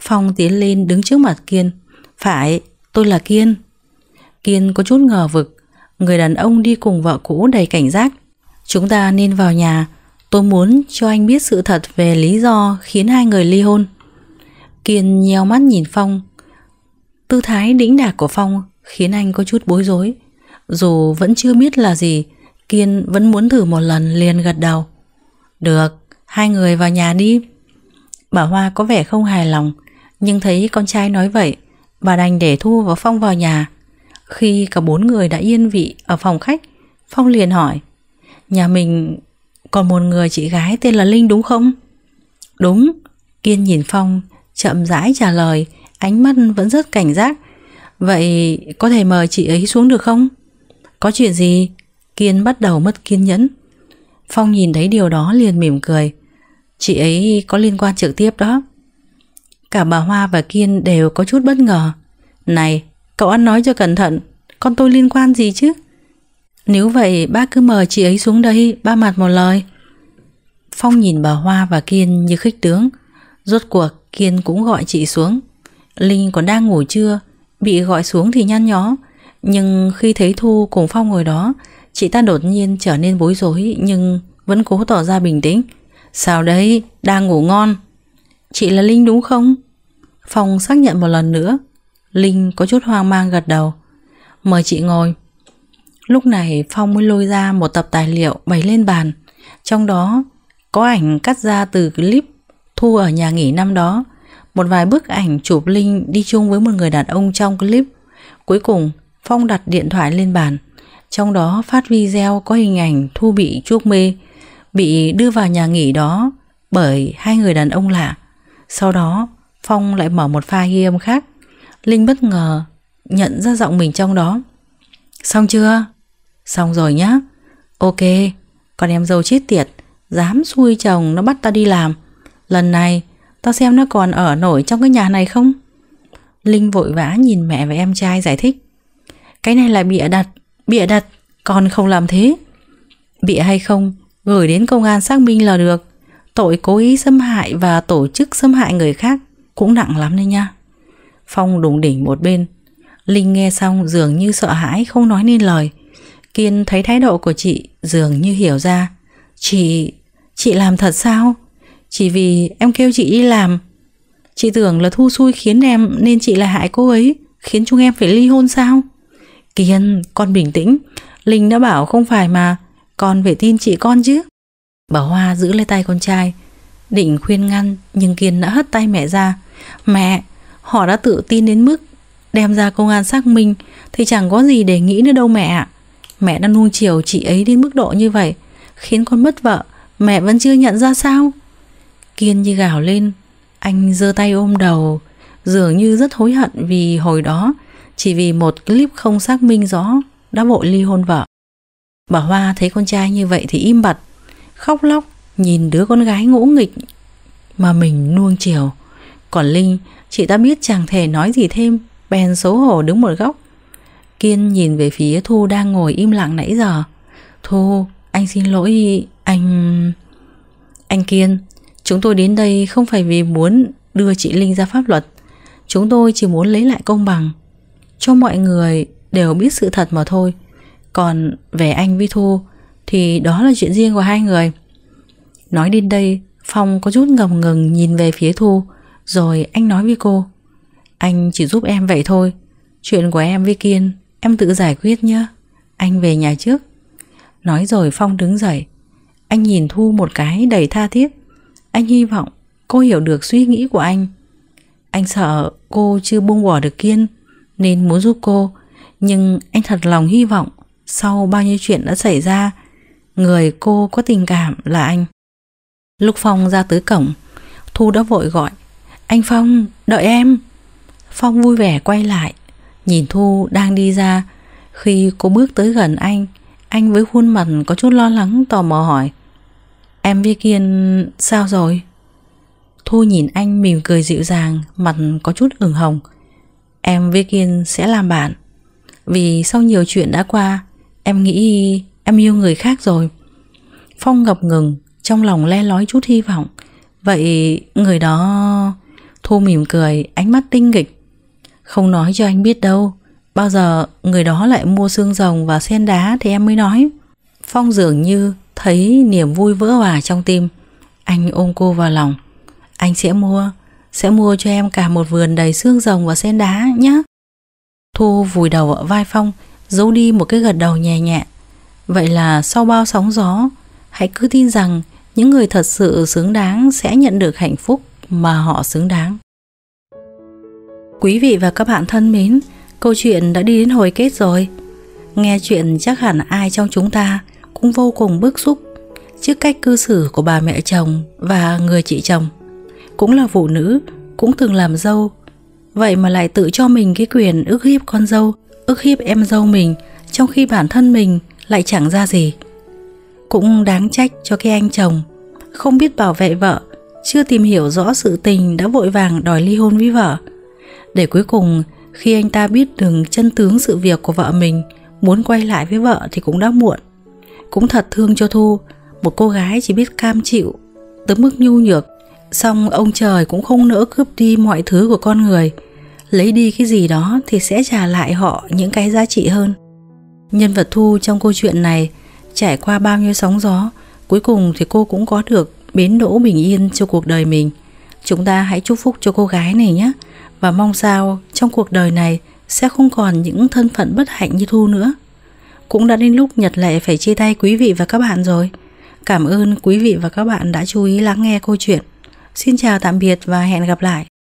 Phong tiến lên đứng trước mặt Kiên Phải tôi là Kiên Kiên có chút ngờ vực Người đàn ông đi cùng vợ cũ đầy cảnh giác Chúng ta nên vào nhà Tôi muốn cho anh biết sự thật về lý do khiến hai người ly hôn Kiên nheo mắt nhìn Phong Tư thái đĩnh đạc của Phong khiến anh có chút bối rối. Dù vẫn chưa biết là gì, Kiên vẫn muốn thử một lần liền gật đầu. Được, hai người vào nhà đi. Bà Hoa có vẻ không hài lòng, nhưng thấy con trai nói vậy, bà đành để Thu và Phong vào nhà. Khi cả bốn người đã yên vị ở phòng khách, Phong liền hỏi, nhà mình còn một người chị gái tên là Linh đúng không? Đúng, Kiên nhìn Phong, chậm rãi trả lời, ánh mắt vẫn rất cảnh giác, Vậy có thể mời chị ấy xuống được không? Có chuyện gì? Kiên bắt đầu mất kiên nhẫn Phong nhìn thấy điều đó liền mỉm cười Chị ấy có liên quan trực tiếp đó Cả bà Hoa và Kiên đều có chút bất ngờ Này, cậu ăn nói cho cẩn thận Con tôi liên quan gì chứ Nếu vậy bác cứ mời chị ấy xuống đây Ba mặt một lời Phong nhìn bà Hoa và Kiên như khích tướng Rốt cuộc Kiên cũng gọi chị xuống Linh còn đang ngủ chưa Bị gọi xuống thì nhăn nhó Nhưng khi thấy Thu cùng Phong ngồi đó Chị ta đột nhiên trở nên bối rối Nhưng vẫn cố tỏ ra bình tĩnh Sao đấy, đang ngủ ngon Chị là Linh đúng không? Phong xác nhận một lần nữa Linh có chút hoang mang gật đầu Mời chị ngồi Lúc này Phong mới lôi ra một tập tài liệu bày lên bàn Trong đó có ảnh cắt ra từ clip Thu ở nhà nghỉ năm đó một vài bức ảnh chụp Linh đi chung với một người đàn ông trong clip. Cuối cùng, Phong đặt điện thoại lên bàn. Trong đó phát video có hình ảnh Thu bị chuốc mê, bị đưa vào nhà nghỉ đó bởi hai người đàn ông lạ. Sau đó, Phong lại mở một file ghi âm khác. Linh bất ngờ nhận ra giọng mình trong đó. Xong chưa? Xong rồi nhá. Ok, con em dâu chết tiệt, dám xui chồng nó bắt ta đi làm. Lần này Tao xem nó còn ở nổi trong cái nhà này không Linh vội vã nhìn mẹ và em trai giải thích Cái này là bịa đặt Bịa đặt Con không làm thế Bịa hay không Gửi đến công an xác minh là được Tội cố ý xâm hại và tổ chức xâm hại người khác Cũng nặng lắm đấy nha Phong đùng đỉnh một bên Linh nghe xong dường như sợ hãi Không nói nên lời Kiên thấy thái độ của chị Dường như hiểu ra Chị... chị làm thật sao? Chỉ vì em kêu chị đi làm Chị tưởng là thu xui khiến em Nên chị là hại cô ấy Khiến chúng em phải ly hôn sao Kiên con bình tĩnh Linh đã bảo không phải mà Con phải tin chị con chứ Bà Hoa giữ lấy tay con trai Định khuyên ngăn nhưng Kiên đã hất tay mẹ ra Mẹ Họ đã tự tin đến mức Đem ra công an xác minh Thì chẳng có gì để nghĩ nữa đâu mẹ Mẹ đang nuông chiều chị ấy đến mức độ như vậy Khiến con mất vợ Mẹ vẫn chưa nhận ra sao Kiên như gào lên Anh giơ tay ôm đầu Dường như rất hối hận vì hồi đó Chỉ vì một clip không xác minh rõ Đã vội ly hôn vợ Bà Hoa thấy con trai như vậy thì im bặt Khóc lóc Nhìn đứa con gái ngỗ nghịch Mà mình nuông chiều Còn Linh Chị ta biết chẳng thể nói gì thêm Bèn xấu hổ đứng một góc Kiên nhìn về phía Thu đang ngồi im lặng nãy giờ Thu Anh xin lỗi Anh... Anh Kiên Chúng tôi đến đây không phải vì muốn đưa chị Linh ra pháp luật Chúng tôi chỉ muốn lấy lại công bằng Cho mọi người đều biết sự thật mà thôi Còn về anh với Thu Thì đó là chuyện riêng của hai người Nói đến đây Phong có chút ngầm ngừng nhìn về phía Thu Rồi anh nói với cô Anh chỉ giúp em vậy thôi Chuyện của em với Kiên Em tự giải quyết nhé Anh về nhà trước Nói rồi Phong đứng dậy Anh nhìn Thu một cái đầy tha thiết anh hy vọng cô hiểu được suy nghĩ của anh. Anh sợ cô chưa buông bỏ được Kiên nên muốn giúp cô, nhưng anh thật lòng hy vọng sau bao nhiêu chuyện đã xảy ra, người cô có tình cảm là anh. Lúc Phong ra tới cổng, Thu đã vội gọi, anh Phong, đợi em. Phong vui vẻ quay lại, nhìn Thu đang đi ra. Khi cô bước tới gần anh, anh với khuôn mặt có chút lo lắng tò mò hỏi, Em với Kiên sao rồi? Thu nhìn anh mỉm cười dịu dàng Mặt có chút ửng hồng Em với Kiên sẽ làm bạn Vì sau nhiều chuyện đã qua Em nghĩ em yêu người khác rồi Phong ngập ngừng Trong lòng le lói chút hy vọng Vậy người đó Thu mỉm cười ánh mắt tinh nghịch Không nói cho anh biết đâu Bao giờ người đó lại mua xương rồng và sen đá Thì em mới nói Phong dường như Thấy niềm vui vỡ hòa trong tim Anh ôm cô vào lòng Anh sẽ mua Sẽ mua cho em cả một vườn đầy xương rồng và sen đá nhé Thu vùi đầu ở vai Phong Giấu đi một cái gật đầu nhẹ nhẹ Vậy là sau bao sóng gió Hãy cứ tin rằng Những người thật sự xứng đáng Sẽ nhận được hạnh phúc mà họ xứng đáng Quý vị và các bạn thân mến Câu chuyện đã đi đến hồi kết rồi Nghe chuyện chắc hẳn ai trong chúng ta cũng vô cùng bức xúc trước cách cư xử của bà mẹ chồng và người chị chồng. Cũng là phụ nữ, cũng từng làm dâu, vậy mà lại tự cho mình cái quyền ức hiếp con dâu, ức hiếp em dâu mình trong khi bản thân mình lại chẳng ra gì. Cũng đáng trách cho cái anh chồng, không biết bảo vệ vợ, chưa tìm hiểu rõ sự tình đã vội vàng đòi ly hôn với vợ. Để cuối cùng, khi anh ta biết đường chân tướng sự việc của vợ mình, muốn quay lại với vợ thì cũng đã muộn. Cũng thật thương cho Thu Một cô gái chỉ biết cam chịu Tới mức nhu nhược Xong ông trời cũng không nỡ cướp đi mọi thứ của con người Lấy đi cái gì đó thì sẽ trả lại họ những cái giá trị hơn Nhân vật Thu trong câu chuyện này Trải qua bao nhiêu sóng gió Cuối cùng thì cô cũng có được bến đỗ bình yên cho cuộc đời mình Chúng ta hãy chúc phúc cho cô gái này nhé Và mong sao trong cuộc đời này sẽ không còn những thân phận bất hạnh như Thu nữa cũng đã đến lúc Nhật Lệ phải chia tay quý vị và các bạn rồi. Cảm ơn quý vị và các bạn đã chú ý lắng nghe câu chuyện. Xin chào tạm biệt và hẹn gặp lại.